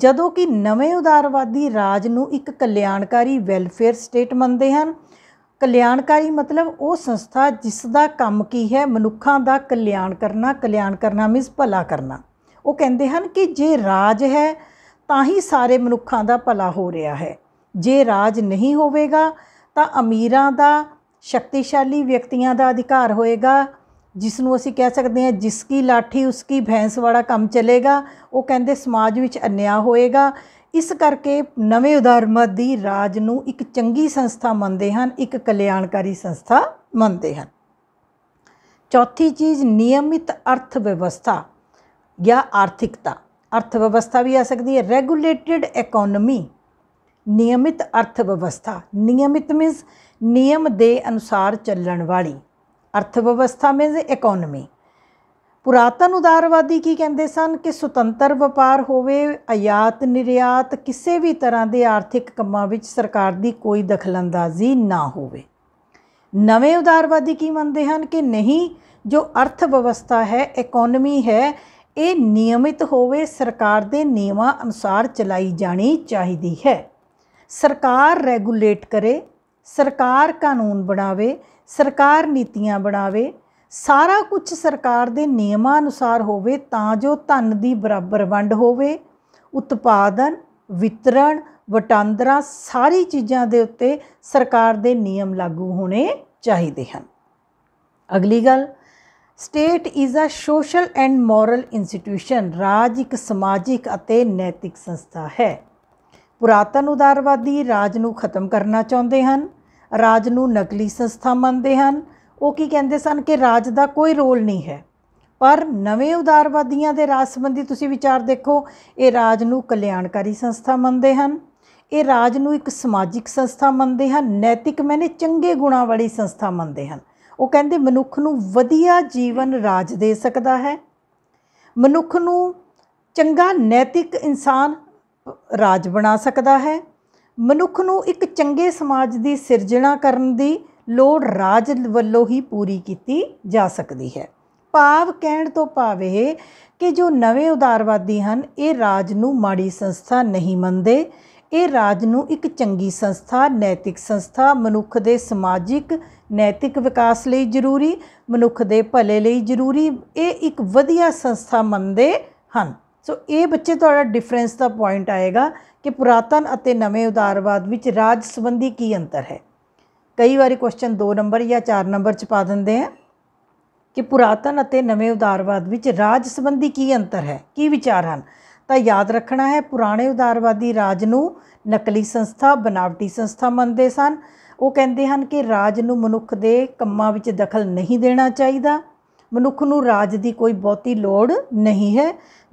ਜਦੋਂ ਕਿ ਨਵੇਂ ਉਦਾਰਵਾਦੀ ਰਾਜ ਨੂੰ ਇੱਕ ਕਲਿਆਣਕਾਰੀ ਵੈਲਫੇਅਰ ਸਟੇਟ ਮੰਨਦੇ ਹਨ ਕਲਿਆਣਕਾਰੀ ਮਤਲਬ ਉਹ ਸੰਸਥਾ ਜਿਸ ਦਾ ਕੰਮ ਕੀ ਹੈ ਮਨੁੱਖਾਂ ਦਾ ਕਲਿਆਣ ਕਰਨਾ ਕਲਿਆਣ ਕਰਨਾ ਮੀਨਸ ਭਲਾ ਕਰਨਾ ਉਹ ਕਹਿੰਦੇ ਹਨ ਕਿ ਜੇ ਰਾਜ ਹੈ ਤਾਂ ਹੀ ਸਾਰੇ ਮਨੁੱਖਾਂ ਦਾ ਭਲਾ ਹੋ ਰਿਹਾ ਹੈ ਜੇ ਰਾਜ ਨਹੀਂ ਹੋਵੇਗਾ ਤਾਂ ਅਮੀਰਾਂ ਦਾ ਸ਼ਕਤੀਸ਼ਾਲੀ ਵਿਅਕਤੀਆਂ ਦਾ ਅਧਿਕਾਰ ਹੋਏਗਾ ਜਿਸ ਨੂੰ ਅਸੀਂ ਕਹਿ ਸਕਦੇ ਹਾਂ ਜਿਸ ਕੀ ਲਾਠੀ ਉਸ ਕੀ ਭੈਂਸ ਵਾਲਾ ਕੰਮ ਚੱਲੇਗਾ ਉਹ ਕਹਿੰਦੇ ਸਮਾਜ ਵਿੱਚ ਅਨਿਆ ਹੋਏਗਾ ਇਸ ਕਰਕੇ ਨਵੇਂ ਉਦਾਰਮਤ ਦੀ ਰਾਜ ਨੂੰ ਇੱਕ ਚੰਗੀ ਸੰਸਥਾ ਮੰਨਦੇ ਹਨ ਇੱਕ ਕਲਿਆਣਕਾਰੀ ਸੰਸਥਾ ਮੰਨਦੇ ਹਨ ਚੌਥੀ ਚੀਜ਼ ਨਿਯਮਿਤ ਅਰਥ ਵਿਵਸਥਾ ਜਾਂ ਆਰਥਿਕਤਾ ਅਰਥ ਵਿਵਸਥਾ ਵੀ ਆ ਸਕਦੀ ਹੈ ਰੈਗੂਲੇਟਿਡ ਇਕਨੋਮੀ ਨਿਯਮਿਤ ਅਰਥ ਵਿਵਸਥਾ ਨਿਯਮਿਤ ਮੀਨਸ ਨਿਯਮ ਦੇ ਅਨੁਸਾਰ ਚੱਲਣ ਵਾਲੀ ਅਰਥਵਿਵਸਥਾ ਮੀਨਸ ਇਕਨੋਮੀ ਪੁਰਾਤਨ ਉਦਾਰਵਾਦੀ ਕੀ ਕਹਿੰਦੇ ਸਨ ਕਿ ਸੁਤੰਤਰ ਵਪਾਰ ਹੋਵੇ ਆਯਾਤ ਨਿਰਯਾਤ ਕਿਸੇ ਵੀ ਤਰ੍ਹਾਂ ਦੇ ਆਰਥਿਕ ਕੰਮਾਂ ਵਿੱਚ ਸਰਕਾਰ ਦੀ ਕੋਈ ਦਖਲਅੰਦਾਜ਼ੀ ਨਾ ਹੋਵੇ ਨਵੇਂ ਉਦਾਰਵਾਦੀ ਕੀ ਮੰਨਦੇ ਹਨ ਕਿ ਨਹੀਂ ਜੋ ਅਰਥ ਵਿਵਸਥਾ ਹੈ ਇਕਨੋਮੀ ਹੈ ਇਹ ਨਿਯਮਿਤ ਹੋਵੇ ਸਰਕਾਰ ਦੇ ਨਿਯਮਾਂ ਅਨੁਸਾਰ ਚਲਾਈ ਜਾਣੀ ਚਾਹੀਦੀ ਹੈ ਸਰਕਾਰ ਰੈਗੂਲੇਟ ਕਰੇ ਸਰਕਾਰ ਕਾਨੂੰਨ ਬਣਾਵੇ ਸਰਕਾਰ ਨੀਤੀਆਂ ਬਣਾਵੇ ਸਾਰਾ ਕੁਝ ਸਰਕਾਰ ਦੇ ਨਿਯਮਾਂ ਅਨੁਸਾਰ ਹੋਵੇ ਤਾਂ ਜੋ ਧਨ ਦੀ ਬਰਾਬਰ ਵੰਡ ਹੋਵੇ ਉਤਪਾਦਨ ਵਿਤਰਣ ਵਟਾਂਦਰਾ ਸਾਰੀ ਚੀਜ਼ਾਂ ਦੇ ਉੱਤੇ ਸਰਕਾਰ ਦੇ ਨਿਯਮ ਲਾਗੂ ਹੋਣੇ ਚਾਹੀਦੇ ਹਨ ਅਗਲੀ ਗੱਲ state is a social and moral institution ਰਾਜ ਇੱਕ ਸਮਾਜਿਕ ਅਤੇ ਨੈਤਿਕ ਸੰਸਥਾ ਹੈ ਪੁਰਾਤਨ ਉਦਾਰਵਾਦੀ ਰਾਜ ਨੂੰ ਖਤਮ ਕਰਨਾ ਚਾਹੁੰਦੇ ਹਨ ਰਾਜ ਨੂੰ ਨਕਲੀ ਸੰਸਥਾ ਮੰਨਦੇ ਹਨ ਉਹ ਕੀ ਕਹਿੰਦੇ ਸਨ ਕਿ ਰਾਜ ਦਾ ਕੋਈ ਰੋਲ ਨਹੀਂ ਹੈ ਪਰ ਨਵੇਂ ਉਦਾਰਵਾਦੀਆਂ ਦੇ ਰਾਜ ਸੰਬੰਧੀ ਤੁਸੀਂ ਵਿਚਾਰ ਦੇਖੋ ਇਹ ਰਾਜ ਨੂੰ ਕਲਿਆਣਕਾਰੀ ਸੰਸਥਾ ਮੰਨਦੇ ਹਨ ਇਹ ਰਾਜ ਨੂੰ ਇੱਕ ਸਮਾਜਿਕ ਸੰਸਥਾ ਮੰਨਦੇ ਹਨ ਨੈਤਿਕ ਮੈਨੇ ਚੰਗੇ ਗੁਣਾਂ ਵਾਲੀ ਸੰਸਥਾ ਮੰਨਦੇ ਹਨ ਉਹ ਕਹਿੰਦੇ ਮਨੁੱਖ ਨੂੰ ਵਧੀਆ ਜੀਵਨ ਰਾਜ ਦੇ ਸਕਦਾ ਹੈ ਮਨੁੱਖ ਨੂੰ ਚੰਗਾ ਨੈਤਿਕ ਇਨਸਾਨ ਰਾਜ ਬਣਾ ਸਕਦਾ ਹੈ ਮਨੁੱਖ ਨੂੰ ਇੱਕ ਚੰਗੇ ਸਮਾਜ ਦੀ ਸਿਰਜਣਾ ਕਰਨ ਦੀ ਲੋੜ ਰਾਜ ਵੱਲੋਂ ਹੀ ਪੂਰੀ ਕੀਤੀ ਜਾ ਸਕਦੀ ਹੈ ਭਾਵ ਕਹਿਣ ਤੋਂ ਭਾਵ ਇਹ ਕਿ ਜੋ ਨਵੇਂ ਉਦਾਰਵਾਦੀ ਹਨ ਇਹ ਰਾਜ ਨੂੰ ਮਾੜੀ ਸੰਸਥਾ ਨਹੀਂ ਮੰਨਦੇ ਇਹ ਰਾਜ ਨੂੰ ਇੱਕ ਚੰਗੀ ਸੰਸਥਾ ਨੈਤਿਕ ਸੰਸਥਾ ਮਨੁੱਖ ਦੇ ਸਮਾਜਿਕ ਨੈਤਿਕ ਵਿਕਾਸ ਲਈ ਜ਼ਰੂਰੀ ਮਨੁੱਖ ਦੇ ਭਲੇ ਲਈ ਜ਼ਰੂਰੀ ਇਹ ਇੱਕ ਵਧੀਆ ਸੰਸਥਾ ਮੰਨਦੇ ਹਨ ਸੋ ਇਹ ਬੱਚੇ ਤੁਹਾਡਾ ਡਿਫਰੈਂਸ ਦਾ ਪੁਆਇੰਟ ਆਏਗਾ ਕਿ ਪੁਰਾਤਨ ਅਤੇ ਨਵੇਂ ਉਦਾਰਵਾਦ ਵਿੱਚ ਰਾਜ ਸੰਬੰਧੀ ਕੀ ਅੰਤਰ ਹੈ ਕਈ ਵਾਰੀ ਕੁਐਸਚਨ 2 ਨੰਬਰ ਜਾਂ 4 ਨੰਬਰ ਚ ਪਾ ਦਿੰਦੇ ਆ ਕਿ ਪੁਰਾਤਨ ਅਤੇ ਨਵੇਂ ਉਦਾਰਵਾਦ ਵਿੱਚ ਰਾਜ ਸੰਬੰਧੀ ਕੀ ਅੰਤਰ ਹੈ ਕੀ ਵਿਚਾਰ ਹਨ ਤਾਂ ਯਾਦ ਰੱਖਣਾ ਹੈ ਪੁਰਾਣੇ ਉਦਾਰਵਾਦੀ ਰਾਜ ਨੂੰ ਨਕਲੀ ਸੰਸਥਾ ਬਨਾਵਟੀ ਸੰਸਥਾ ਮੰਨਦੇ ਸਨ ਉਹ ਕਹਿੰਦੇ ਹਨ ਕਿ ਰਾਜ ਨੂੰ ਮਨੁੱਖ ਦੇ ਕੰਮਾਂ ਵਿੱਚ ਦਖਲ ਨਹੀਂ ਦੇਣਾ ਚਾਹੀਦਾ ਮਨੁੱਖ ਨੂੰ ਰਾਜ ਦੀ ਕੋਈ ਬਹੁਤੀ ਲੋੜ ਨਹੀਂ ਹੈ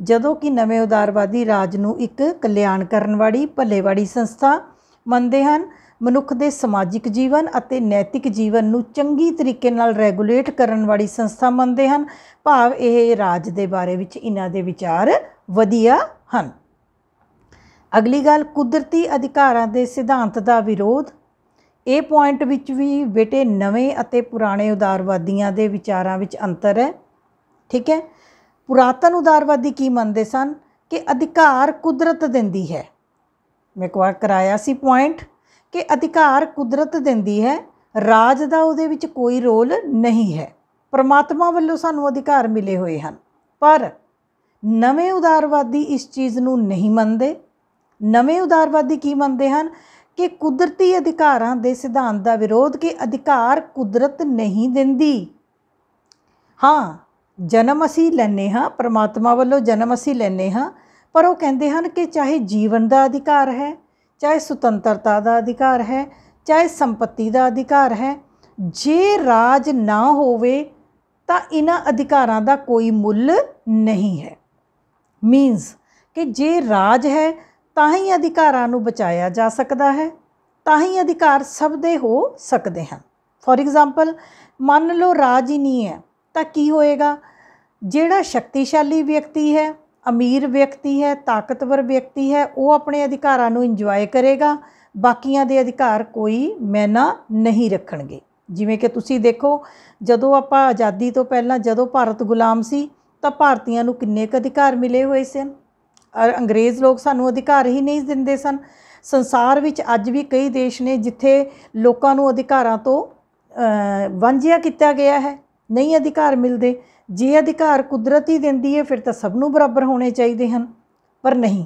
ਜਦੋਂ ਕਿ ਨਵੇਂ ਉਦਾਰਵਾਦੀ ਰਾਜ ਨੂੰ ਇੱਕ ਕਲਿਆਣ ਕਰਨ ਵਾਲੀ ਭਲੇਵਾੜੀ ਸੰਸਥਾ ਮੰਨਦੇ ਹਨ ਮਨੁੱਖ ਦੇ ਸਮਾਜਿਕ ਜੀਵਨ ਅਤੇ ਨੈਤਿਕ ਜੀਵਨ ਨੂੰ ਚੰਗੀ ਤਰੀਕੇ ਨਾਲ ਰੈਗੂਲੇਟ ਕਰਨ ਵਾਲੀ ਸੰਸਥਾ ਮੰਨਦੇ ਹਨ ਭਾਵ ਇਹ ਰਾਜ ਦੇ ਬਾਰੇ ਵਿੱਚ ਇਹਨਾਂ ਦੇ ਵਿਚਾਰ ਵਧੀਆ ਹਨ ਅਗਲੀ ਗੱਲ ਕੁਦਰਤੀ ਅਧਿਕਾਰਾਂ ਦੇ ਸਿਧਾਂਤ ਦਾ ਵਿਰੋਧ ਇਹ ਪੁਆਇੰਟ ਵਿੱਚ ਵੀ ਬੇਟੇ ਨਵੇਂ ਅਤੇ ਪੁਰਾਣੇ ਉਦਾਰਵਾਦੀਆਂ ਦੇ ਵਿਚਾਰਾਂ ਵਿੱਚ ਅੰਤਰ ਹੈ ਠੀਕ ਹੈ ਪੁਰਾਤਨ ਉਦਾਰਵਾਦੀ ਕੀ ਮੰਨਦੇ ਸਨ ਕਿ ਅਧਿਕਾਰ ਕੁਦਰਤ ਦਿੰਦੀ ਹੈ ਮੈਂ ਕੋਆ ਕਰਾਇਆ ਸੀ ਪੁਆਇੰਟ ਕਿ ਅਧਿਕਾਰ ਕੁਦਰਤ ਦਿੰਦੀ ਹੈ ਰਾਜ ਦਾ ਉਹਦੇ ਵਿੱਚ ਕੋਈ ਰੋਲ ਨਹੀਂ ਹੈ ਪਰਮਾਤਮਾ ਵੱਲੋਂ ਸਾਨੂੰ ਅਧਿਕਾਰ ਮਿਲੇ ਹੋਏ ਹਨ ਪਰ ਨਵੇਂ ਉਦਾਰਵਾਦੀ ਇਸ ਚੀਜ਼ ਨੂੰ ਨਹੀਂ ਮੰਨਦੇ ਨਵੇਂ ਉਦਾਰਵਾਦੀ ਕੀ ਮੰਨਦੇ ਹਨ ਕਿ ਕੁਦਰਤੀ ਅਧਿਕਾਰਾਂ ਦੇ ਸਿਧਾਂਤ ਦਾ ਵਿਰੋਧ ਕਿ ਅਧਿਕਾਰ ਕੁਦਰਤ ਨਹੀਂ ਦਿੰਦੀ ਹਾਂ ਜਨਮ ਅਸੀਂ ਲੈਨੇ ਹਾਂ ਪ੍ਰਮਾਤਮਾ ਵੱਲੋਂ ਜਨਮ ਅਸੀਂ ਲੈਨੇ ਹਾਂ ਪਰ ਉਹ ਕਹਿੰਦੇ ਹਨ ਕਿ ਚਾਹੇ ਜੀਵਨ ਦਾ ਅਧਿਕਾਰ ਹੈ ਚਾਹੇ ਸੁਤੰਤਰਤਾ ਦਾ ਅਧਿਕਾਰ ਹੈ ਚਾਹੇ ਸੰਪਤੀ ਦਾ ਅਧਿਕਾਰ ਹੈ ਜੇ ਰਾਜ ਨਾ ਹੋਵੇ ਤਾਂ ਇਹਨਾਂ ਅਧਿਕਾਰਾਂ ਦਾ ਕੋਈ ਮੁੱਲ ਨਹੀਂ ਹੈ ਮੀਨਸ ਕਿ ਜੇ ਰਾਜ ਹੈ ਤਾਂ ਹੀ ਅਧਿਕਾਰਾਂ ਨੂੰ ਬਚਾਇਆ ਜਾ ਸਕਦਾ ਹੈ ਤਾਂ ਹੀ ਅਧਿਕਾਰ ਸਭ ਦੇ ਹੋ ਸਕਦੇ ਹਨ ਫੋਰ ਐਗਜ਼ਾਮਪਲ ਮੰਨ ਲਓ ਰਾਜ ਹੀ ਨਹੀਂ ਹੈ ਤਾਂ ਕੀ ਹੋਏਗਾ ਜਿਹੜਾ ਸ਼ਕਤੀਸ਼ਾਲੀ ਵਿਅਕਤੀ ਹੈ ਅਮੀਰ ਵਿਅਕਤੀ ਹੈ ਤਾਕਤਵਰ ਵਿਅਕਤੀ ਹੈ ਉਹ ਆਪਣੇ ਅਧਿਕਾਰਾਂ ਨੂੰ ਇੰਜੋਏ ਕਰੇਗਾ ਬਾਕੀਆਂ ਦੇ ਅਧਿਕਾਰ ਕੋਈ ਮੈਨਾ ਨਹੀਂ ਰੱਖਣਗੇ ਜਿਵੇਂ ਕਿ ਤੁਸੀਂ ਦੇਖੋ ਜਦੋਂ ਆਪਾਂ ਆਜ਼ਾਦੀ ਤੋਂ ਪਹਿਲਾਂ ਜਦੋਂ ਭਾਰਤ ਗੁਲਾਮ ਸੀ ਤਾਂ ਭਾਰਤੀਆਂ ਨੂੰ ਕਿੰਨੇ ਕੁ ਅਧਿਕਾਰ ਮਿਲੇ ਹੋਏ ਸਨ ਅੰਗਰੇਜ਼ ਲੋਕ ਸਾਨੂੰ ਅਧਿਕਾਰ ਹੀ ਨਹੀਂ ਦਿੰਦੇ ਸਨ ਸੰਸਾਰ ਵਿੱਚ ਅੱਜ ਵੀ ਕਈ ਦੇਸ਼ ਨੇ ਜਿੱਥੇ ਲੋਕਾਂ ਨੂੰ ਅਧਿਕਾਰਾਂ ਤੋਂ ਵਾਂਝਿਆ ਕੀਤਾ ਗਿਆ ਹੈ ਨਹੀਂ ਅਧਿਕਾਰ ਮਿਲਦੇ ਜੇ ਅਧਿਕਾਰ ਕੁਦਰਤ ਹੀ ਦਿੰਦੀ ਹੈ ਫਿਰ ਤਾਂ ਸਭ ਨੂੰ ਬਰਾਬਰ ਹੋਣੇ ਚਾਹੀਦੇ ਹਨ ਪਰ ਨਹੀਂ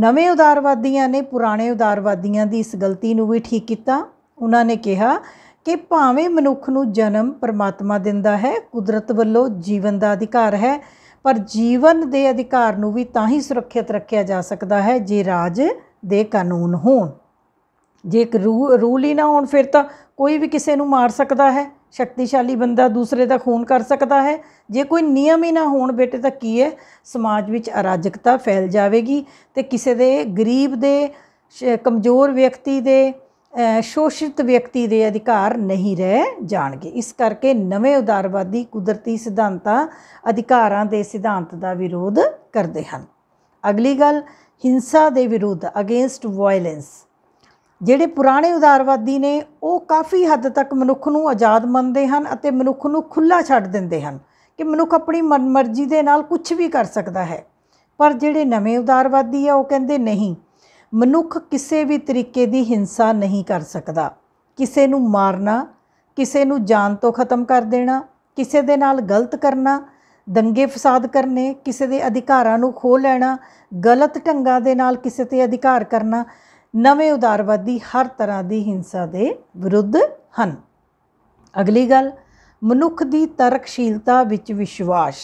ਨਵੇਂ ਉਦਾਰਵਾਦੀਆਂ ਨੇ ਪੁਰਾਣੇ ਉਦਾਰਵਾਦੀਆਂ ਦੀ ਇਸ ਗਲਤੀ ਨੂੰ ਵੀ ਠੀਕ ਕੀਤਾ ਉਹਨਾਂ ਨੇ ਕਿਹਾ ਕਿ ਭਾਵੇਂ ਮਨੁੱਖ ਨੂੰ ਜਨਮ ਪਰਮਾਤਮਾ ਦਿੰਦਾ ਹੈ ਕੁਦਰਤ ਵੱਲੋਂ ਜੀਵਨ ਦਾ ਅਧਿਕਾਰ ਹੈ ਪਰ ਜੀਵਨ ਦੇ ਅਧਿਕਾਰ ਨੂੰ ਵੀ ਤਾਂ ਹੀ ਸੁਰੱਖਿਅਤ ਰੱਖਿਆ ਜਾ ਸਕਦਾ ਹੈ ਜੇ ਰਾਜ ਦੇ ਕਾਨੂੰਨ ਹੋਣ ਜੇ ਇੱਕ ਰੂਲ ਹੀ ਨਾ ਹੋਣ ਫਿਰ ਤਾਂ ਕੋਈ ਵੀ ਕਿਸੇ ਨੂੰ ਮਾਰ ਸਕਦਾ ਹੈ ਸ਼ਕਤੀਸ਼ਾਲੀ ਬੰਦਾ ਦੂਸਰੇ ਦਾ ਖੂਨ ਕਰ ਸਕਦਾ ਹੈ ਜੇ ਕੋਈ ਨਿਯਮ ਹੀ ਨਾ ਹੋਣ ਬੇਟੇ ਤਾਂ ਕੀ ਹੈ ਸਮਾਜ ਵਿੱਚ ਅਰਾਜਕਤਾ ਫੈਲ ਜਾਵੇਗੀ ਤੇ ਕਿਸੇ ਦੇ ਗਰੀਬ ਦੇ ਕਮਜ਼ੋਰ ਵਿਅਕਤੀ ਦੇ ਸ਼ੋਸ਼ਿਤ ਵਿਅਕਤੀ ਦੇ ਅਧਿਕਾਰ ਨਹੀਂ ਰਹਿ ਜਾਣਗੇ ਇਸ ਕਰਕੇ ਨਵੇਂ ਉਦਾਰਵਾਦੀ ਕੁਦਰਤੀ ਸਿਧਾਂਤਾਂ ਅਧਿਕਾਰਾਂ ਦੇ ਸਿਧਾਂਤ ਦਾ ਵਿਰੋਧ ਕਰਦੇ ਹਨ ਅਗਲੀ ਗੱਲ ਹਿੰਸਾ ਦੇ ਵਿਰੁੱਧ ਅਗੇਂਸਟ ਵਾਇਲੈਂਸ ਜਿਹੜੇ ਪੁਰਾਣੇ ਉਦਾਰਵਾਦੀ ਨੇ ਉਹ ਕਾਫੀ ਹੱਦ ਤੱਕ ਮਨੁੱਖ ਨੂੰ ਆਜ਼ਾਦ ਮੰਨਦੇ ਹਨ ਅਤੇ ਮਨੁੱਖ ਨੂੰ ਖੁੱਲਾ ਛੱਡ ਦਿੰਦੇ ਹਨ ਕਿ ਮਨੁੱਖ ਆਪਣੀ ਮਨਮਰਜ਼ੀ ਦੇ ਨਾਲ ਕੁਝ ਵੀ ਕਰ ਸਕਦਾ ਹੈ ਪਰ ਜਿਹੜੇ ਨਵੇਂ ਉਦਾਰਵਾਦੀ ਆ ਉਹ ਕਹਿੰਦੇ ਨਹੀਂ ਮਨੁੱਖ ਕਿਸੇ ਵੀ ਤਰੀਕੇ ਦੀ ਹਿੰਸਾ ਨਹੀਂ ਕਰ ਸਕਦਾ ਕਿਸੇ ਨੂੰ ਮਾਰਨਾ ਕਿਸੇ ਨੂੰ ਜਾਨ ਤੋਂ ਖਤਮ ਕਰ ਦੇਣਾ ਕਿਸੇ ਦੇ ਨਾਲ ਗਲਤ ਕਰਨਾ ਦੰਗੇ ਫਸਾਦ ਕਰਨੇ ਕਿਸੇ ਦੇ ਅਧਿਕਾਰਾਂ ਨੂੰ ਖੋ ਲੈਣਾ ਗਲਤ ਢੰਗਾਂ ਦੇ ਨਾਲ ਕਿਸੇ ਤੇ ਅਧਿਕਾਰ ਕਰਨਾ ਨਵੇਂ ਉਦਾਰਵਾਦੀ ਹਰ ਤਰ੍ਹਾਂ ਦੀ ਹਿੰਸਾ ਦੇ ਵਿਰੁੱਧ ਹਨ ਅਗਲੀ ਗੱਲ ਮਨੁੱਖ ਦੀ ਤਰਕਸ਼ੀਲਤਾ ਵਿੱਚ ਵਿਸ਼ਵਾਸ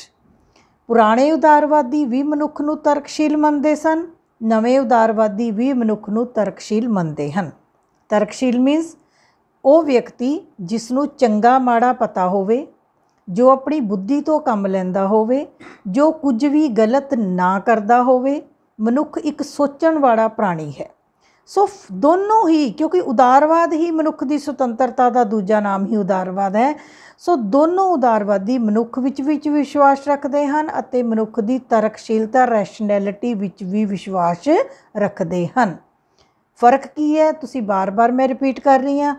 ਪੁਰਾਣੇ ਉਦਾਰਵਾਦੀ ਵੀ ਮਨੁੱਖ ਨੂੰ ਤਰਕਸ਼ੀਲ ਮੰਨਦੇ ਸਨ ਨਵੇਂ ਉਦਾਰਵਾਦੀ ਵੀ ਮਨੁੱਖ ਨੂੰ ਤਰਕਸ਼ੀਲ ਮੰਨਦੇ ਹਨ ਤਰਕਸ਼ੀਲ ਮੀਨਸ ਉਹ ਵਿਅਕਤੀ ਜਿਸ ਨੂੰ ਚੰਗਾ ਮਾੜਾ ਪਤਾ ਹੋਵੇ ਜੋ ਆਪਣੀ ਬੁੱਧੀ ਤੋਂ ਕੰਮ ਲੈਂਦਾ ਹੋਵੇ ਜੋ ਕੁਝ ਵੀ ਗਲਤ ਨਾ ਕਰਦਾ ਹੋਵੇ ਮਨੁੱਖ ਇੱਕ ਸੋਚਣ ਵਾਲਾ ਪ੍ਰਾਣੀ ਹੈ ਸੋ ਦੋਨੋਂ ਹੀ ਕਿਉਂਕਿ ਉਦਾਰਵਾਦ ਹੀ ਮਨੁੱਖ ਦੀ ਸੁਤੰਤਰਤਾ ਦਾ ਦੂਜਾ ਨਾਮ ਹੀ ਉਦਾਰਵਾਦ ਹੈ ਸੋ ਦੋਨੋਂ ਉਦਾਰਵਾਦੀ ਮਨੁੱਖ ਵਿੱਚ ਵਿੱਚ ਵਿਸ਼ਵਾਸ ਰੱਖਦੇ ਹਨ ਅਤੇ ਮਨੁੱਖ ਦੀ ਤਰਕਸ਼ੀਲਤਾ ਰੈਸ਼ਨੈਲਿਟੀ ਵਿੱਚ ਵੀ ਵਿਸ਼ਵਾਸ ਰੱਖਦੇ ਹਨ ਫਰਕ ਕੀ ਹੈ ਤੁਸੀਂ ਬਾਰ-ਬਾਰ ਮੈਂ ਰਿਪੀਟ ਕਰ ਰਹੀ ਹਾਂ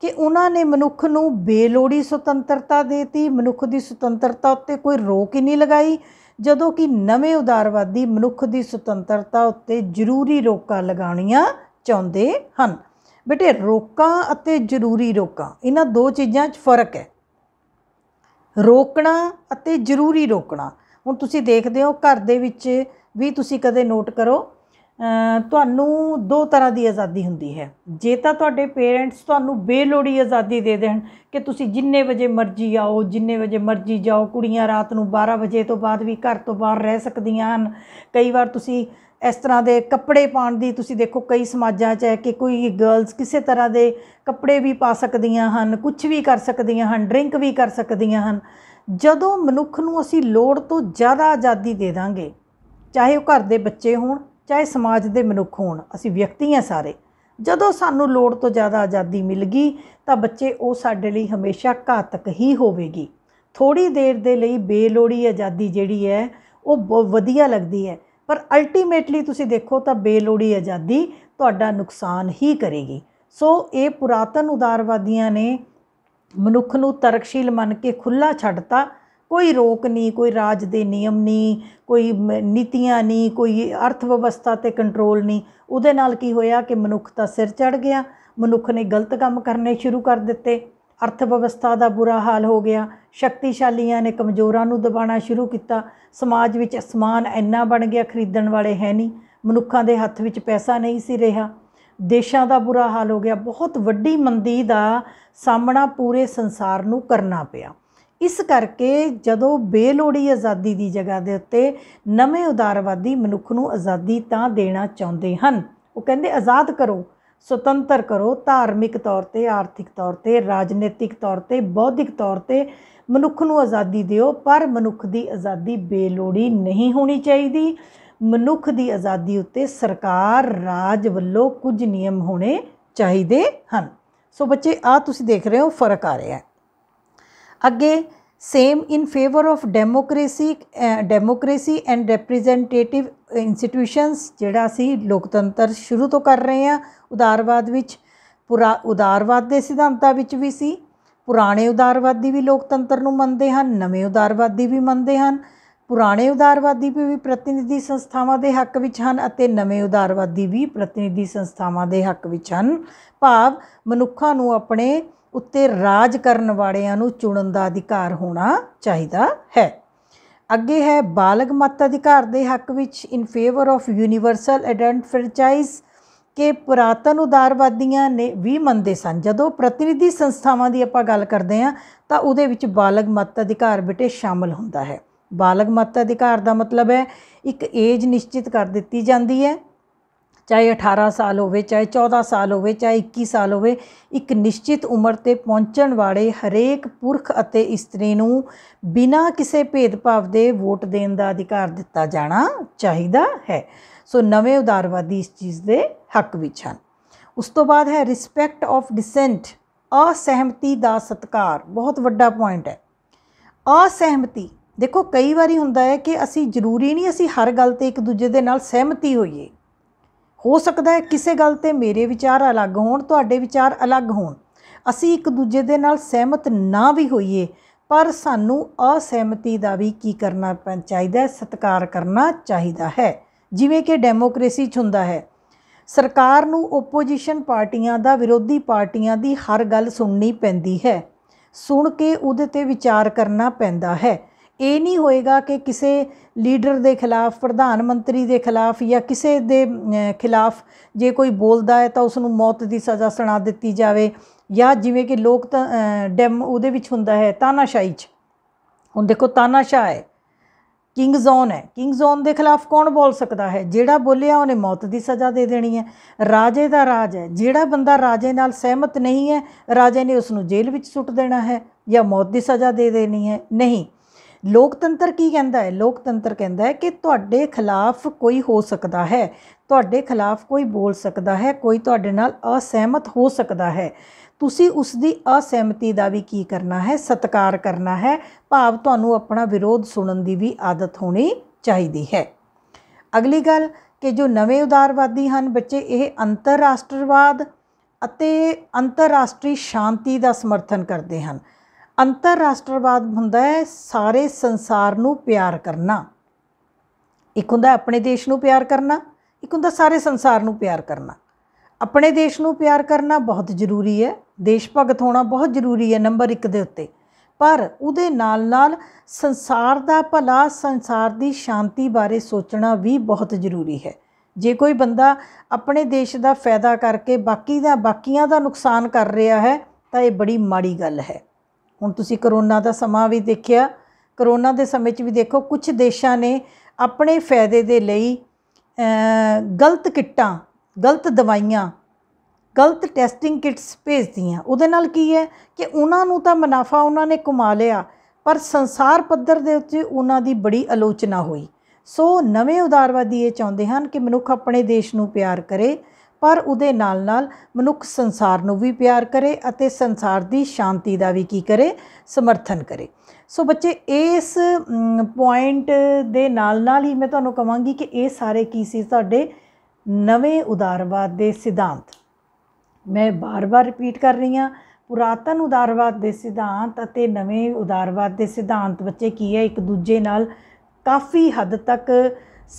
ਕਿ ਉਹਨਾਂ ਨੇ ਮਨੁੱਖ ਨੂੰ ਬੇਲੋੜੀ ਸੁਤੰਤਰਤਾ ਦੇਤੀ ਮਨੁੱਖ ਦੀ ਸੁਤੰਤਰਤਾ ਉੱਤੇ ਕੋਈ ਰੋਕ ਹੀ ਨਹੀਂ ਲਗਾਈ ਜਦੋਂ ਕਿ ਨਵੇਂ ਉਦਾਰਵਾਦੀ ਮਨੁੱਖ ਦੀ ਸੁਤੰਤਰਤਾ ਉੱਤੇ ਜ਼ਰੂਰੀ ਰੋਕਾਂ ਲਗਾਉਣੀਆਂ ਚਾਹੁੰਦੇ ਹਨ ਬੇਟੇ ਰੋਕਾਂ ਅਤੇ ਜ਼ਰੂਰੀ ਰੋਕਾਂ ਇਹਨਾਂ ਦੋ ਚੀਜ਼ਾਂ 'ਚ ਫਰਕ ਹੈ ਰੋਕਣਾ ਅਤੇ ਜ਼ਰੂਰੀ ਰੋਕਣਾ ਹੁਣ ਤੁਸੀਂ ਦੇਖਦੇ ਹੋ ਘਰ ਦੇ ਵਿੱਚ ਵੀ ਤੁਸੀਂ ਕਦੇ ਨੋਟ ਕਰੋ ਤੁਹਾਨੂੰ ਦੋ ਤਰ੍ਹਾਂ ਦੀ ਆਜ਼ਾਦੀ ਹੁੰਦੀ ਹੈ ਜੇ ਤਾਂ ਤੁਹਾਡੇ ਪੇਰੈਂਟਸ ਤੁਹਾਨੂੰ ਬੇਲੋੜੀ ਆਜ਼ਾਦੀ ਦੇ ਦੇਣ ਕਿ ਤੁਸੀਂ ਜਿੰਨੇ ਵਜੇ ਮਰਜ਼ੀ ਆਓ ਜਿੰਨੇ ਵਜੇ ਮਰਜ਼ੀ ਜਾਓ ਕੁੜੀਆਂ ਰਾਤ ਨੂੰ 12 ਵਜੇ ਤੋਂ ਬਾਅਦ ਵੀ ਘਰ ਤੋਂ ਬਾਹਰ ਰਹਿ ਸਕਦੀਆਂ ਹਨ ਕਈ ਵਾਰ ਤੁਸੀਂ ਇਸ ਤਰ੍ਹਾਂ ਦੇ ਕੱਪੜੇ ਪਾਉਣ ਦੀ ਤੁਸੀਂ ਦੇਖੋ ਕਈ ਸਮਾਜਾਂ 'ਚ ਹੈ ਕਿ ਕੋਈ ਗਰਲਸ ਕਿਸੇ ਤਰ੍ਹਾਂ ਦੇ ਕੱਪੜੇ ਵੀ ਪਾ ਸਕਦੀਆਂ ਹਨ ਕੁਝ ਵੀ ਕਰ ਸਕਦੀਆਂ ਹਨ ਡਰਿੰਕ ਵੀ ਕਰ ਸਕਦੀਆਂ ਹਨ ਜਦੋਂ ਮਨੁੱਖ ਨੂੰ ਅਸੀਂ ਲੋੜ ਤੋਂ ਜ਼ਿਆਦਾ ਆਜ਼ਾਦੀ ਦੇ ਦਾਂਗੇ ਚਾਹੇ ਉਹ ਘਰ ਦੇ ਬੱਚੇ ਹੋਣ ਚਾਹੇ ਸਮਾਜ ਦੇ ਮਨੁੱਖ ਹੋਣ ਅਸੀਂ ਵਿਅਕਤੀ ਆ ਸਾਰੇ ਜਦੋਂ ਸਾਨੂੰ ਲੋੜ ਤੋਂ ਜ਼ਿਆਦਾ ਆਜ਼ਾਦੀ ਮਿਲ ਗਈ ਤਾਂ ਬੱਚੇ ਉਹ ਸਾਡੇ ਲਈ ਹਮੇਸ਼ਾ ਘਾਤਕ ਹੀ ਹੋਵੇਗੀ ਥੋੜੀ ਦੇਰ ਦੇ ਲਈ ਬੇਲੋੜੀ ਆਜ਼ਾਦੀ ਜਿਹੜੀ ਹੈ ਉਹ ਵਧੀਆ ਲੱਗਦੀ ਹੈ ਪਰ ਅਲਟੀਮੇਟਲੀ ਤੁਸੀਂ ਦੇਖੋ ਤਾਂ ਬੇਲੋੜੀ ਆਜ਼ਾਦੀ ਤੁਹਾਡਾ ਨੁਕਸਾਨ ਹੀ ਕਰੇਗੀ ਸੋ ਇਹ ਪੁਰਾਤਨ ਉਦਾਰਵਾਦੀਆਂ ਨੇ ਮਨੁੱਖ ਨੂੰ ਤਰਕਸ਼ੀਲ ਮੰਨ ਕੇ ਖੁੱਲਾ ਛੱਡਤਾ ਕੋਈ ਰੋਕ ਨਹੀਂ ਕੋਈ ਰਾਜ ਦੇ ਨਿਯਮ ਨਹੀਂ ਕੋਈ ਨੀਤੀਆਂ ਨਹੀਂ ਕੋਈ ਅਰਥ ਵਿਵਸਥਾ ਤੇ ਕੰਟਰੋਲ ਨਹੀਂ ਉਹਦੇ ਨਾਲ ਕੀ ਹੋਇਆ ਕਿ ਮਨੁੱਖ ਤਾਂ ਸਿਰ ਚੜ ਗਿਆ ਮਨੁੱਖ ਨੇ ਗਲਤ ਕੰਮ ਕਰਨੇ ਸ਼ੁਰੂ ਕਰ ਦਿੱਤੇ ਅਰਥ ਵਿਵਸਥਾ ਦਾ ਬੁਰਾ ਹਾਲ ਹੋ ਗਿਆ ਸ਼ਕਤੀਸ਼ਾਲੀਆਂ ਨੇ ਕਮਜ਼ੋਰਾਂ ਨੂੰ ਦਬਾਣਾ ਸ਼ੁਰੂ ਕੀਤਾ ਸਮਾਜ ਵਿੱਚ ਅਸਮਾਨ ਇੰਨਾ ਬਣ ਗਿਆ ਖਰੀਦਣ ਵਾਲੇ ਹੈ ਨਹੀਂ ਮਨੁੱਖਾਂ ਦੇ ਹੱਥ ਵਿੱਚ ਪੈਸਾ ਨਹੀਂ ਸੀ ਰਿਹਾ ਦੇਸ਼ਾਂ ਦਾ ਬੁਰਾ ਹਾਲ ਹੋ ਗਿਆ ਬਹੁਤ ਵੱਡੀ ਮੰਦੀ ਦਾ ਸਾਹਮਣਾ ਪੂਰੇ ਸੰਸਾਰ ਨੂੰ ਕਰਨਾ ਪਿਆ ਇਸ ਕਰਕੇ ਜਦੋਂ ਬੇਲੋੜੀ ਆਜ਼ਾਦੀ ਦੀ ਜਗ੍ਹਾ ਦੇ ਉੱਤੇ ਨਵੇਂ ਉਦਾਰਵਾਦੀ ਮਨੁੱਖ ਨੂੰ ਆਜ਼ਾਦੀ ਤਾਂ ਦੇਣਾ ਚਾਹੁੰਦੇ ਹਨ ਉਹ ਕਹਿੰਦੇ ਆਜ਼ਾਦ ਕਰੋ ਸੁਤੰਤਰ ਕਰੋ ਧਾਰਮਿਕ ਤੌਰ ਤੇ ਆਰਥਿਕ ਤੌਰ ਤੇ ਰਾਜਨੀਤਿਕ ਤੌਰ ਤੇ ਬੌਧਿਕ ਤੌਰ ਤੇ ਮਨੁੱਖ ਨੂੰ ਆਜ਼ਾਦੀ ਦਿਓ ਪਰ ਮਨੁੱਖ ਦੀ ਆਜ਼ਾਦੀ ਬੇਲੋੜੀ ਨਹੀਂ ਹੋਣੀ ਚਾਹੀਦੀ ਮਨੁੱਖ ਦੀ ਆਜ਼ਾਦੀ ਉੱਤੇ ਸਰਕਾਰ ਰਾਜ ਵੱਲੋਂ ਕੁਝ ਨਿਯਮ ਹੋਣੇ ਚਾਹੀਦੇ ਹਨ ਸੋ ਬੱਚੇ ਆ ਤੁਸੀਂ ਦੇਖ ਰਹੇ ਹੋ ਫਰਕ ਆ ਰਿਹਾ ਹੈ ਅੱਗੇ same in favour of democracy democracy and representative institutions ਜਿਹੜਾ ਸੀ ਲੋਕਤੰਤਰ ਸ਼ੁਰੂ ਤੋਂ ਕਰ ਰਹੇ ਆ ਉਦਾਰਵਾਦ ਵਿੱਚ ਪੁਰਾ ਉਦਾਰਵਾਦ ਦੇ ਸਿਧਾਂਤਾਂ ਵਿੱਚ ਵੀ ਸੀ ਪੁਰਾਣੇ ਉਦਾਰਵਾਦੀ ਵੀ ਲੋਕਤੰਤਰ ਨੂੰ ਮੰਨਦੇ ਹਨ ਨਵੇਂ ਉਦਾਰਵਾਦੀ ਵੀ ਮੰਨਦੇ ਹਨ ਪੁਰਾਣੇ ਉਦਾਰਵਾਦੀ ਵੀ ਪ੍ਰਤੀਨਿਧੀ ਸੰਸਥਾਵਾਂ ਦੇ ਹੱਕ ਵਿੱਚ ਹਨ ਅਤੇ ਨਵੇਂ ਉਦਾਰਵਾਦੀ ਵੀ ਪ੍ਰਤੀਨਿਧੀ ਸੰਸਥਾਵਾਂ ਦੇ ਹੱਕ ਵਿੱਚ ਹਨ ਭਾਵ ਮਨੁੱਖਾਂ ਨੂੰ ਆਪਣੇ ਉੱਤੇ ਰਾਜ ਕਰਨ ਵਾਲਿਆਂ ਨੂੰ ਚੁਣਨ ਦਾ ਅਧਿਕਾਰ ਹੋਣਾ ਚਾਹੀਦਾ ਹੈ ਅੱਗੇ ਹੈ ਬਾਲਗ ਮਤ ਅਧਿਕਾਰ ਦੇ ਹੱਕ ਵਿੱਚ in favour of universal adult franchise ਕਿ ਪੁਰਾਤਨ ਉਦਾਰਵਾਦੀਆਂ ਨੇ ਵੀ ਮੰਨਦੇ ਸਨ ਜਦੋਂ ਪ੍ਰਤੀਨਿਧੀ ਸੰਸਥਾਵਾਂ ਦੀ ਆਪਾਂ ਗੱਲ ਕਰਦੇ ਹਾਂ ਤਾਂ ਉਹਦੇ ਵਿੱਚ ਬਾਲਗ ਮਤ ਅਧਿਕਾਰ ਬਿਟੇ ਸ਼ਾਮਲ ਹੁੰਦਾ ਹੈ ਬਾਲਗ ਮਤ ਅਧਿਕਾਰ ਦਾ ਮਤਲਬ ਹੈ ਇੱਕ ਏਜ ਨਿਸ਼ਚਿਤ ਕਰ ਦਿੱਤੀ ਜਾਂਦੀ ਹੈ ਚਾਹੇ 18 ਸਾਲ ਹੋਵੇ ਚਾਹੇ 14 ਸਾਲ ਹੋਵੇ ਚਾਹੇ 21 ਸਾਲ ਹੋਵੇ ਇੱਕ ਨਿਸ਼ਚਿਤ ਉਮਰ ਤੇ ਪਹੁੰਚਣ ਵਾਲੇ ਹਰੇਕ ਪੁਰਖ ਅਤੇ ਇਸਤਰੀ ਨੂੰ ਬਿਨਾਂ ਕਿਸੇ ਭੇਦਭਾਵ ਦੇ ਵੋਟ ਦੇਣ ਦਾ ਅਧਿਕਾਰ ਦਿੱਤਾ ਜਾਣਾ ਚਾਹੀਦਾ ਹੈ ਸੋ ਨਵੇਂ ਉਦਾਰਵਾਦੀ ਇਸ ਚੀਜ਼ ਦੇ ਹੱਕ ਵਿੱਚ ਹਨ ਉਸ ਤੋਂ ਬਾਅਦ ਹੈ ਰਿਸਪੈਕਟ ਆਫ ਡਿਸੈਂਟ ਅਸਹਿਮਤੀ ਦਾ ਸਤਕਾਰ ਬਹੁਤ ਵੱਡਾ ਪੁਆਇੰਟ ਹੈ ਅਸਹਿਮਤੀ ਦੇਖੋ ਕਈ ਵਾਰੀ ਹੁੰਦਾ ਹੈ ਕਿ ਅਸੀਂ ਜ਼ਰੂਰੀ ਨਹੀਂ ਅਸੀਂ ਹਰ ਗੱਲ ਤੇ ਇੱਕ ਦੂਜੇ ਦੇ ਨਾਲ ਸਹਿਮਤੀ ਹੋਈਏ ਹੋ ਸਕਦਾ ਹੈ ਕਿਸੇ ਗੱਲ ਤੇ ਮੇਰੇ ਵਿਚਾਰ ਅਲੱਗ ਹੋਣ ਤੁਹਾਡੇ ਵਿਚਾਰ ਅਲੱਗ ਹੋਣ ਅਸੀਂ ਇੱਕ ਦੂਜੇ ਦੇ ਨਾਲ ਸਹਿਮਤ ਨਾ ਵੀ ਹੋਈਏ ਪਰ ਸਾਨੂੰ ਅਸਹਿਮਤੀ ਦਾ ਵੀ ਕੀ ਕਰਨਾ ਚਾਹੀਦਾ ਸਤਿਕਾਰ ਕਰਨਾ ਚਾਹੀਦਾ ਹੈ ਜਿਵੇਂ ਕਿ ਡੈਮੋਕ੍ਰੇਸੀ 'ਚ ਹੁੰਦਾ ਹੈ ਸਰਕਾਰ ਨੂੰ ਓਪੋਜੀਸ਼ਨ ਪਾਰਟੀਆਂ ਦਾ ਵਿਰੋਧੀ ਪਾਰਟੀਆਂ ਦੀ ਹਰ ਗੱਲ ਸੁਣਨੀ ਪੈਂਦੀ ਹੈ ਸੁਣ ਕੇ ਉਹਦੇ ਤੇ ਵਿਚਾਰ ਕਰਨਾ ਪੈਂਦਾ ਹੈ ਇਹ ਨਹੀਂ ਹੋਏਗਾ ਕਿ ਕਿਸੇ ਲੀਡਰ ਦੇ ਖਿਲਾਫ ਪ੍ਰਧਾਨ ਮੰਤਰੀ ਦੇ ਖਿਲਾਫ ਜਾਂ ਕਿਸੇ ਦੇ ਖਿਲਾਫ ਜੇ ਕੋਈ ਬੋਲਦਾ ਹੈ ਤਾਂ ਉਸ ਨੂੰ ਮੌਤ ਦੀ ਸਜ਼ਾ ਸੁਣਾ ਦਿੱਤੀ ਜਾਵੇ ਜਾਂ ਜਿਵੇਂ ਕਿ ਲੋਕ ਤਾਂ ਡੈਮ ਉਹਦੇ ਵਿੱਚ ਹੁੰਦਾ ਹੈ ਤਾਨਾਸ਼ਾਹੀ 'ਚ ਹੁਣ ਦੇਖੋ ਤਾਨਾਸ਼ਾਹ ਹੈ ਕਿੰਗ ਜ਼ੋਨ ਹੈ ਕਿੰਗ ਜ਼ੋਨ ਦੇ ਖਿਲਾਫ ਕੌਣ ਬੋਲ ਸਕਦਾ ਹੈ ਜਿਹੜਾ ਬੋਲਿਆ ਉਹਨੇ ਮੌਤ ਦੀ ਸਜ਼ਾ ਦੇ ਦੇਣੀ ਹੈ ਰਾਜੇ ਦਾ ਰਾਜ ਹੈ ਜਿਹੜਾ ਬੰਦਾ ਰਾਜੇ ਨਾਲ ਸਹਿਮਤ ਨਹੀਂ ਹੈ ਰਾਜੇ ਨੇ ਉਸ ਨੂੰ ਜੇਲ੍ਹ ਵਿੱਚ ਸੁੱਟ ਦੇਣਾ ਹੈ ਜਾਂ ਮੌਤ ਦੀ ਸਜ਼ਾ ਦੇ ਦੇਣੀ ਹੈ ਨਹੀਂ ਲੋਕਤੰਤਰ ਕੀ ਕਹਿੰਦਾ ਹੈ ਲੋਕਤੰਤਰ ਕਹਿੰਦਾ ਹੈ ਕਿ ਤੁਹਾਡੇ ਖਿਲਾਫ ਕੋਈ ਹੋ ਸਕਦਾ ਹੈ ਤੁਹਾਡੇ ਖਿਲਾਫ ਕੋਈ ਬੋਲ ਸਕਦਾ ਹੈ ਕੋਈ ਤੁਹਾਡੇ ਨਾਲ ਅਸਹਿਮਤ ਹੋ ਸਕਦਾ ਹੈ ਤੁਸੀਂ ਉਸ ਦੀ ਅਸਹਿਮਤੀ ਦਾ ਵੀ ਕੀ ਕਰਨਾ ਹੈ ਸਤਕਾਰ ਕਰਨਾ ਹੈ ਭਾਵ ਤੁਹਾਨੂੰ ਆਪਣਾ ਵਿਰੋਧ ਸੁਣਨ ਦੀ ਵੀ ਆਦਤ ਹੋਣੀ ਚਾਹੀਦੀ ਹੈ ਅਗਲੀ ਗੱਲ ਕਿ ਜੋ ਨਵੇਂ ਉਦਾਰਵਾਦੀ ਹਨ ਬੱਚੇ ਇਹ ਅੰਤਰਰਾਸ਼ਟਰਵਾਦ ਅਤੇ ਅੰਤਰਰਾਸ਼ਟਰੀ ਸ਼ਾਂਤੀ ਦਾ ਸਮਰਥਨ ਕਰਦੇ ਹਨ ਅੰਤਰਰਾਸ਼ਟਰਵਾਦ ਹੁੰਦਾ ਹੈ ਸਾਰੇ ਸੰਸਾਰ ਨੂੰ ਪਿਆਰ ਕਰਨਾ ਇੱਕ ਹੁੰਦਾ ਆਪਣੇ ਦੇਸ਼ ਨੂੰ ਪਿਆਰ ਕਰਨਾ ਇੱਕ ਹੁੰਦਾ ਸਾਰੇ ਸੰਸਾਰ ਨੂੰ ਪਿਆਰ ਕਰਨਾ ਆਪਣੇ ਦੇਸ਼ ਨੂੰ ਪਿਆਰ ਕਰਨਾ ਬਹੁਤ ਜ਼ਰੂਰੀ ਹੈ ਦੇਸ਼ ਭਗਤ ਹੋਣਾ ਬਹੁਤ ਜ਼ਰੂਰੀ ਹੈ ਨੰਬਰ 1 ਦੇ ਉੱਤੇ ਪਰ ਉਹਦੇ ਨਾਲ-ਨਾਲ ਸੰਸਾਰ ਦਾ ਭਲਾ ਸੰਸਾਰ ਦੀ ਸ਼ਾਂਤੀ ਬਾਰੇ ਸੋਚਣਾ ਵੀ ਬਹੁਤ ਜ਼ਰੂਰੀ ਹੈ ਜੇ ਕੋਈ ਬੰਦਾ ਆਪਣੇ ਦੇਸ਼ ਦਾ ਫਾਇਦਾ ਕਰਕੇ ਬਾਕੀ ਦਾ ਬਾਕੀਆਂ ਦਾ ਨੁਕਸਾਨ ਕਰ ਰਿਹਾ ਹੈ ਤਾਂ ਇਹ ਬੜੀ ਮਾੜੀ ਗੱਲ ਹੈ ਹੁਣ ਤੁਸੀਂ ਕਰੋਨਾ ਦਾ ਸਮਾਂ ਵੀ ਦੇਖਿਆ ਕਰੋਨਾ ਦੇ ਸਮੇਂ 'ਚ ਵੀ ਦੇਖੋ ਕੁਝ ਦੇਸ਼ਾਂ ਨੇ ਆਪਣੇ ਫਾਇਦੇ ਦੇ ਲਈ ਗਲਤ ਕਿੱਟਾਂ ਗਲਤ ਦਵਾਈਆਂ ਗਲਤ ਟੈਸਟਿੰਗ ਕਿਟਸ ਭੇਜਦੀਆਂ ਉਹਦੇ ਨਾਲ ਕੀ ਹੈ ਕਿ ਉਹਨਾਂ ਨੂੰ ਤਾਂ ਮੁਨਾਫਾ ਉਹਨਾਂ ਨੇ ਕਮਾ ਲਿਆ ਪਰ ਸੰਸਾਰ ਪੱਧਰ ਦੇ ਉੱਤੇ ਉਹਨਾਂ ਦੀ ਬੜੀ ਆਲੋਚਨਾ ਹੋਈ ਸੋ ਨਵੇਂ ਉਦਾਰਵਾਦੀ ਇਹ ਚਾਹੁੰਦੇ ਹਨ ਕਿ ਮਨੁੱਖ ਆਪਣੇ ਦੇਸ਼ ਨੂੰ ਪਿਆਰ ਕਰੇ ਪਰ ਉਹਦੇ ਨਾਲ-ਨਾਲ ਮਨੁੱਖ ਸੰਸਾਰ ਨੂੰ ਵੀ ਪਿਆਰ ਕਰੇ ਅਤੇ ਸੰਸਾਰ ਦੀ ਸ਼ਾਂਤੀ ਦਾ ਵੀ ਕੀ ਕਰੇ ਸਮਰਥਨ ਕਰੇ ਸੋ ਬੱਚੇ ਇਸ ਪੁਆਇੰਟ ਦੇ ਨਾਲ-ਨਾਲ ਹੀ ਮੈਂ ਤੁਹਾਨੂੰ ਕਹਾਂਗੀ ਕਿ ਇਹ ਸਾਰੇ ਕੀ ਸੀ ਤੁਹਾਡੇ ਨਵੇਂ ਉਦਾਰਵਾਦ ਦੇ ਸਿਧਾਂਤ ਮੈਂ ਬਾਰ-ਬਾਰ ਰਿਪੀਟ ਕਰ ਰਹੀ ਹਾਂ ਪੁਰਾਤਨ ਉਦਾਰਵਾਦ ਦੇ ਸਿਧਾਂਤ ਅਤੇ ਨਵੇਂ ਉਦਾਰਵਾਦ ਦੇ ਸਿਧਾਂਤ ਬੱਚੇ ਕੀ ਹੈ ਇੱਕ ਦੂਜੇ ਨਾਲ ਕਾਫੀ ਹੱਦ ਤੱਕ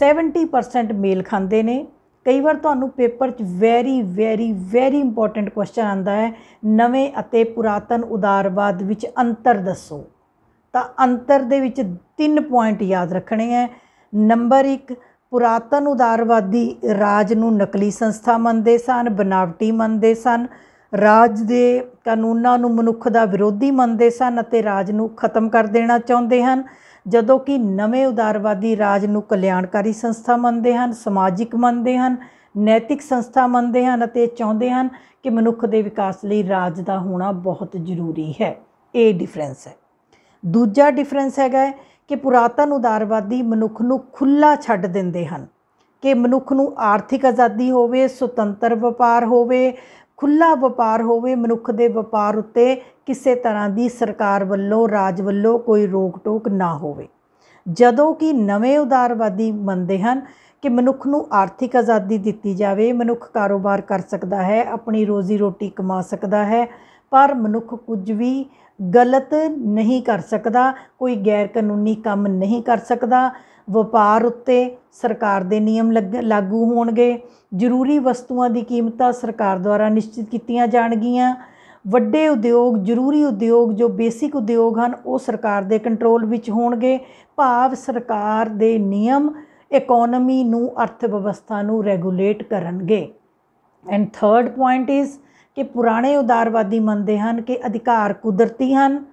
70% ਮੇਲ ਖਾਂਦੇ ਨੇ ਕਈ ਵਾਰ ਤੁਹਾਨੂੰ ਪੇਪਰ 'ਚ very very very important question ਆਂਦਾ ਹੈ ਨਵੇਂ ਅਤੇ ਪੁਰਾਤਨ ਉਦਾਰਵਾਦ ਵਿੱਚ ਅੰਤਰ ਦੱਸੋ ਤਾਂ ਅੰਤਰ ਦੇ ਵਿੱਚ ਤਿੰਨ ਪੁਆਇੰਟ ਯਾਦ ਰੱਖਣੇ ਹੈ ਨੰਬਰ 1 ਪੁਰਾਤਨ ਉਦਾਰਵਾਦੀ ਰਾਜ ਨੂੰ ਨਕਲੀ ਸੰਸਥਾ ਮੰਨਦੇ ਸਨ ਬਨਾਵਟੀ ਮੰਨਦੇ ਸਨ ਰਾਜ ਦੇ ਕਾਨੂੰਨਾਂ ਨੂੰ ਮਨੁੱਖ ਦਾ ਵਿਰੋਧੀ ਮੰਨਦੇ ਸਨ ਅਤੇ ਰਾਜ ਨੂੰ ਖਤਮ ਕਰ ਦੇਣਾ ਚਾਹੁੰਦੇ ਹਨ ਜਦੋਂ ਕਿ ਨਵੇਂ ਉਦਾਰਵਾਦੀ ਰਾਜ ਨੂੰ ਕਲਿਆਣਕਾਰੀ ਸੰਸਥਾ ਮੰਨਦੇ ਹਨ ਸਮਾਜਿਕ ਮੰਨਦੇ ਹਨ ਨੈਤਿਕ ਸੰਸਥਾ ਮੰਨਦੇ ਹਨ ਅਤੇ ਚਾਹੁੰਦੇ ਹਨ ਕਿ ਮਨੁੱਖ ਦੇ ਵਿਕਾਸ ਲਈ ਰਾਜ ਦਾ ਹੋਣਾ ਬਹੁਤ ਜ਼ਰੂਰੀ ਹੈ ਇਹ ਡਿਫਰੈਂਸ ਹੈ ਦੂਜਾ ਡਿਫਰੈਂਸ ਹੈਗਾ ਕਿ ਪੁਰਾਤਨ ਉਦਾਰਵਾਦੀ ਮਨੁੱਖ ਨੂੰ ਖੁੱਲਾ ਛੱਡ ਦਿੰਦੇ ਹਨ ਕਿ ਮਨੁੱਖ ਨੂੰ ਆਰਥਿਕ ਆਜ਼ਾਦੀ ਹੋਵੇ ਸੁਤੰਤਰ ਵਪਾਰ ਹੋਵੇ ਖੁੱਲਾ ਵਪਾਰ ਹੋਵੇ ਮਨੁੱਖ ਦੇ ਵਪਾਰ ਉੱਤੇ ਕਿਸੇ ਤਰ੍ਹਾਂ ਦੀ ਸਰਕਾਰ ਵੱਲੋਂ ਰਾਜ ਵੱਲੋਂ ਕੋਈ ਰੋਕ ਟੋਕ ਨਾ ਹੋਵੇ ਜਦੋਂ ਕਿ ਨਵੇਂ ਉਦਾਰਵਾਦੀ ਮੰਨਦੇ ਹਨ ਕਿ ਮਨੁੱਖ ਨੂੰ ਆਰਥਿਕ ਆਜ਼ਾਦੀ ਦਿੱਤੀ ਜਾਵੇ ਮਨੁੱਖ ਕਾਰੋਬਾਰ ਕਰ ਸਕਦਾ ਹੈ ਆਪਣੀ ਰੋਜ਼ੀ ਰੋਟੀ ਕਮਾ ਸਕਦਾ ਹੈ ਪਰ ਮਨੁੱਖ ਕੁਝ ਵੀ ਗਲਤ ਨਹੀਂ ਕਰ ਸਕਦਾ ਕੋਈ ਗੈਰ ਕਾਨੂੰਨੀ ਕੰਮ ਨਹੀਂ ਕਰ ਸਕਦਾ ਵਪਾਰ ਉੱਤੇ ਸਰਕਾਰ ਦੇ ਨਿਯਮ ਲਾਗੂ ਹੋਣਗੇ ਜ਼ਰੂਰੀ ਵਸਤੂਆਂ ਦੀ ਕੀਮਤਾਂ ਸਰਕਾਰ ਦੁਆਰਾ ਨਿਸ਼ਚਿਤ ਕੀਤੀਆਂ ਜਾਣਗੀਆਂ ਵੱਡੇ ਉਦਯੋਗ ਜ਼ਰੂਰੀ ਉਦਯੋਗ ਜੋ ਬੇਸਿਕ ਉਦਯੋਗ ਹਨ ਉਹ ਸਰਕਾਰ ਦੇ ਕੰਟਰੋਲ ਵਿੱਚ ਹੋਣਗੇ ਭਾਵ ਸਰਕਾਰ ਦੇ ਨਿਯਮ ਇਕਨੋਮੀ ਨੂੰ ਅਰਥ ਵਿਵਸਥਾ ਨੂੰ ਰੈਗੂਲੇਟ ਕਰਨਗੇ ਐਂਡ ਥਰਡ ਪੁਆਇੰਟ ਇਜ਼ ਕਿ ਪੁਰਾਣੇ ਉਦਾਰਵਾਦੀ ਮੰਨਦੇ ਹਨ ਕਿ ਅਧਿਕਾਰ ਕੁਦਰਤੀ ਹਨ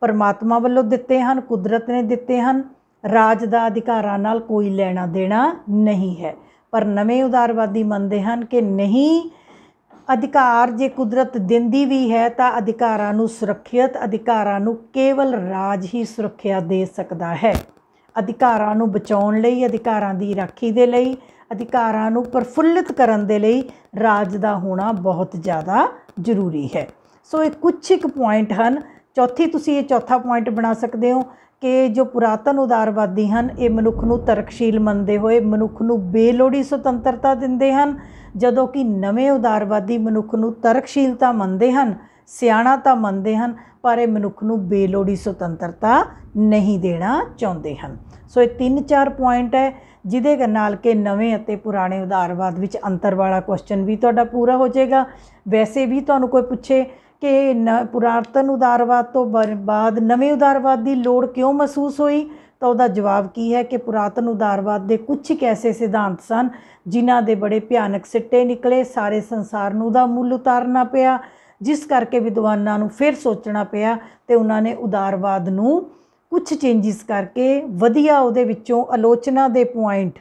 ਪਰਮਾਤਮਾ ਵੱਲੋਂ ਦਿੱਤੇ ਹਨ ਕੁਦਰਤ ਨੇ ਦਿੱਤੇ ਹਨ ਰਾਜ ਦਾ ਅਧਿਕਾਰਾਂ ਨਾਲ ਕੋਈ ਲੈਣਾ ਦੇਣਾ ਨਹੀਂ ਹੈ ਪਰ ਨਵੇਂ ਉਦਾਰਵਾਦੀ ਮੰਨਦੇ ਹਨ ਕਿ ਨਹੀਂ ਅਧਿਕਾਰ ਜੇ ਕੁਦਰਤ ਦਿੰਦੀ ਵੀ ਹੈ ਤਾਂ ਅਧਿਕਾਰਾਂ ਨੂੰ ਸੁਰੱਖਿਅਤ ਅਧਿਕਾਰਾਂ ਨੂੰ ਕੇਵਲ ਰਾਜ ਹੀ ਸੁਰੱਖਿਆ ਦੇ ਸਕਦਾ ਹੈ ਅਧਿਕਾਰਾਂ ਨੂੰ ਬਚਾਉਣ ਲਈ ਅਧਿਕਾਰਾਂ ਦੀ ਰਾਖੀ ਦੇ ਲਈ ਅਧਿਕਾਰਾਂ ਨੂੰ ਪਰਫੁੱਲਿਤ ਕਰਨ ਦੇ ਲਈ ਰਾਜ ਦਾ ਹੋਣਾ ਬਹੁਤ ਜ਼ਿਆਦਾ ਜ਼ਰੂਰੀ ਹੈ ਸੋ ਇਹ ਕੁਝ ਇੱਕ ਪੁਆਇੰਟ ਹਨ ਚੌਥੀ ਤੁਸੀਂ ਇਹ ਚੌਥਾ ਪੁਆਇੰਟ ਬਣਾ ਸਕਦੇ ਹੋ ਕਿ ਜੋ ਪੁਰਾਤਨ ਉਦਾਰਵਾਦੀ ਹਨ ਇਹ ਮਨੁੱਖ ਨੂੰ ਤਰਕਸ਼ੀਲ ਮੰਨਦੇ ਹੋਏ ਮਨੁੱਖ ਨੂੰ ਬੇਲੋੜੀ ਸੁਤੰਤਰਤਾ ਦਿੰਦੇ ਹਨ ਜਦੋਂ ਕਿ ਨਵੇਂ ਉਦਾਰਵਾਦੀ ਮਨੁੱਖ ਨੂੰ ਤਰਕਸ਼ੀਲਤਾ ਮੰਨਦੇ ਹਨ ਸਿਆਣਾ ਤਾਂ ਮੰਨਦੇ ਹਨ ਪਰ ਇਹ ਮਨੁੱਖ ਨੂੰ ਬੇਲੋੜੀ ਸੁਤੰਤਰਤਾ ਨਹੀਂ ਦੇਣਾ ਚਾਹੁੰਦੇ ਹਨ ਸੋ ਇਹ ਤਿੰਨ ਚਾਰ ਪੁਆਇੰਟ ਹੈ ਜਿਹਦੇ ਨਾਲ ਕਿ ਨਵੇਂ ਅਤੇ ਪੁਰਾਣੇ ਉਦਾਰਵਾਦ ਵਿੱਚ ਅੰਤਰ ਵਾਲਾ ਕੁਐਸਚਨ ਵੀ ਤੁਹਾਡਾ ਪੂਰਾ ਹੋ ਜਾਏਗਾ ਵੈਸੇ ਵੀ ਤੁਹਾਨੂੰ ਕੋਈ ਪੁੱਛੇ ਕਿ ਨ ਪੁਰਾਤਨ ਉਦਾਰਵਾਦ ਤੋਂ ਬਾਅਦ ਨਵੇਂ ਉਦਾਰਵਾਦ ਦੀ ਲੋੜ ਕਿਉਂ ਮਹਿਸੂਸ ਹੋਈ ਤਾਂ ਉਹਦਾ ਜਵਾਬ ਕੀ ਹੈ ਕਿ ਪੁਰਾਤਨ ਉਦਾਰਵਾਦ ਦੇ ਕੁਝ ਕੈਸੇ ਸਿਧਾਂਤ ਸਨ ਜਿਨ੍ਹਾਂ ਦੇ ਬੜੇ ਭਿਆਨਕ ਸਿੱਟੇ ਨਿਕਲੇ ਸਾਰੇ ਸੰਸਾਰ ਨੂੰ ਦਾ ਮੁੱਲ ਉਤਾਰਨਾ ਪਿਆ ਜਿਸ ਕਰਕੇ ਵਿਦਵਾਨਾਂ ਨੂੰ ਫਿਰ ਸੋਚਣਾ ਪਿਆ ਤੇ ਉਹਨਾਂ ਨੇ ਉਦਾਰਵਾਦ ਨੂੰ ਕੁਝ ਚੇਂਜਸ ਕਰਕੇ ਵਧੀਆ ਉਹਦੇ ਵਿੱਚੋਂ ਆਲੋਚਨਾ ਦੇ ਪੁਆਇੰਟ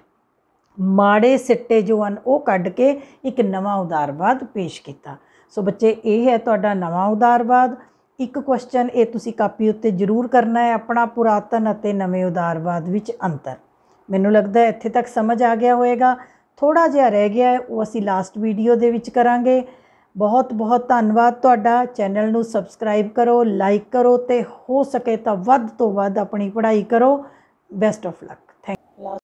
ਮਾੜੇ ਸਿੱਟੇ ਜੋ ਹਨ ਉਹ ਕੱਢ ਕੇ ਇੱਕ ਨਵਾਂ ਉਦਾਰਵਾਦ ਪੇਸ਼ ਕੀਤਾ ਸੋ ਬੱਚੇ ਇਹ ਹੈ ਤੁਹਾਡਾ ਨਵਾਂ ਉਦਾਰਵਾਦ ਇੱਕ ਕੁਐਸਚਨ ਇਹ ਤੁਸੀਂ ਕਾਪੀ ਉੱਤੇ ਜ਼ਰੂਰ ਕਰਨਾ ਹੈ ਆਪਣਾ ਪੁਰਾਤਨ ਅਤੇ ਨਵੇਂ ਉਦਾਰਵਾਦ ਵਿੱਚ ਅੰਤਰ ਮੈਨੂੰ ਲੱਗਦਾ ਹੈ ਇੱਥੇ ਤੱਕ ਸਮਝ ਆ ਗਿਆ ਹੋਵੇਗਾ ਥੋੜਾ ਜਿਹਾ ਰਹਿ ਗਿਆ ਹੈ ਉਹ ਅਸੀਂ ਲਾਸਟ ਵੀਡੀਓ ਦੇ ਵਿੱਚ ਕਰਾਂਗੇ ਬਹੁਤ ਬਹੁਤ ਧੰਨਵਾਦ ਤੁਹਾਡਾ ਚੈਨਲ ਨੂੰ ਸਬਸਕ੍ਰਾਈਬ ਕਰੋ ਲਾਈਕ ਕਰੋ ਤੇ ਹੋ ਸਕੇ ਤਾਂ ਵੱਧ ਤੋਂ ਵੱਧ ਆਪਣੀ ਪੜ੍ਹਾਈ ਕਰੋ ਬੈਸਟ ਆਫ ਲੱਕ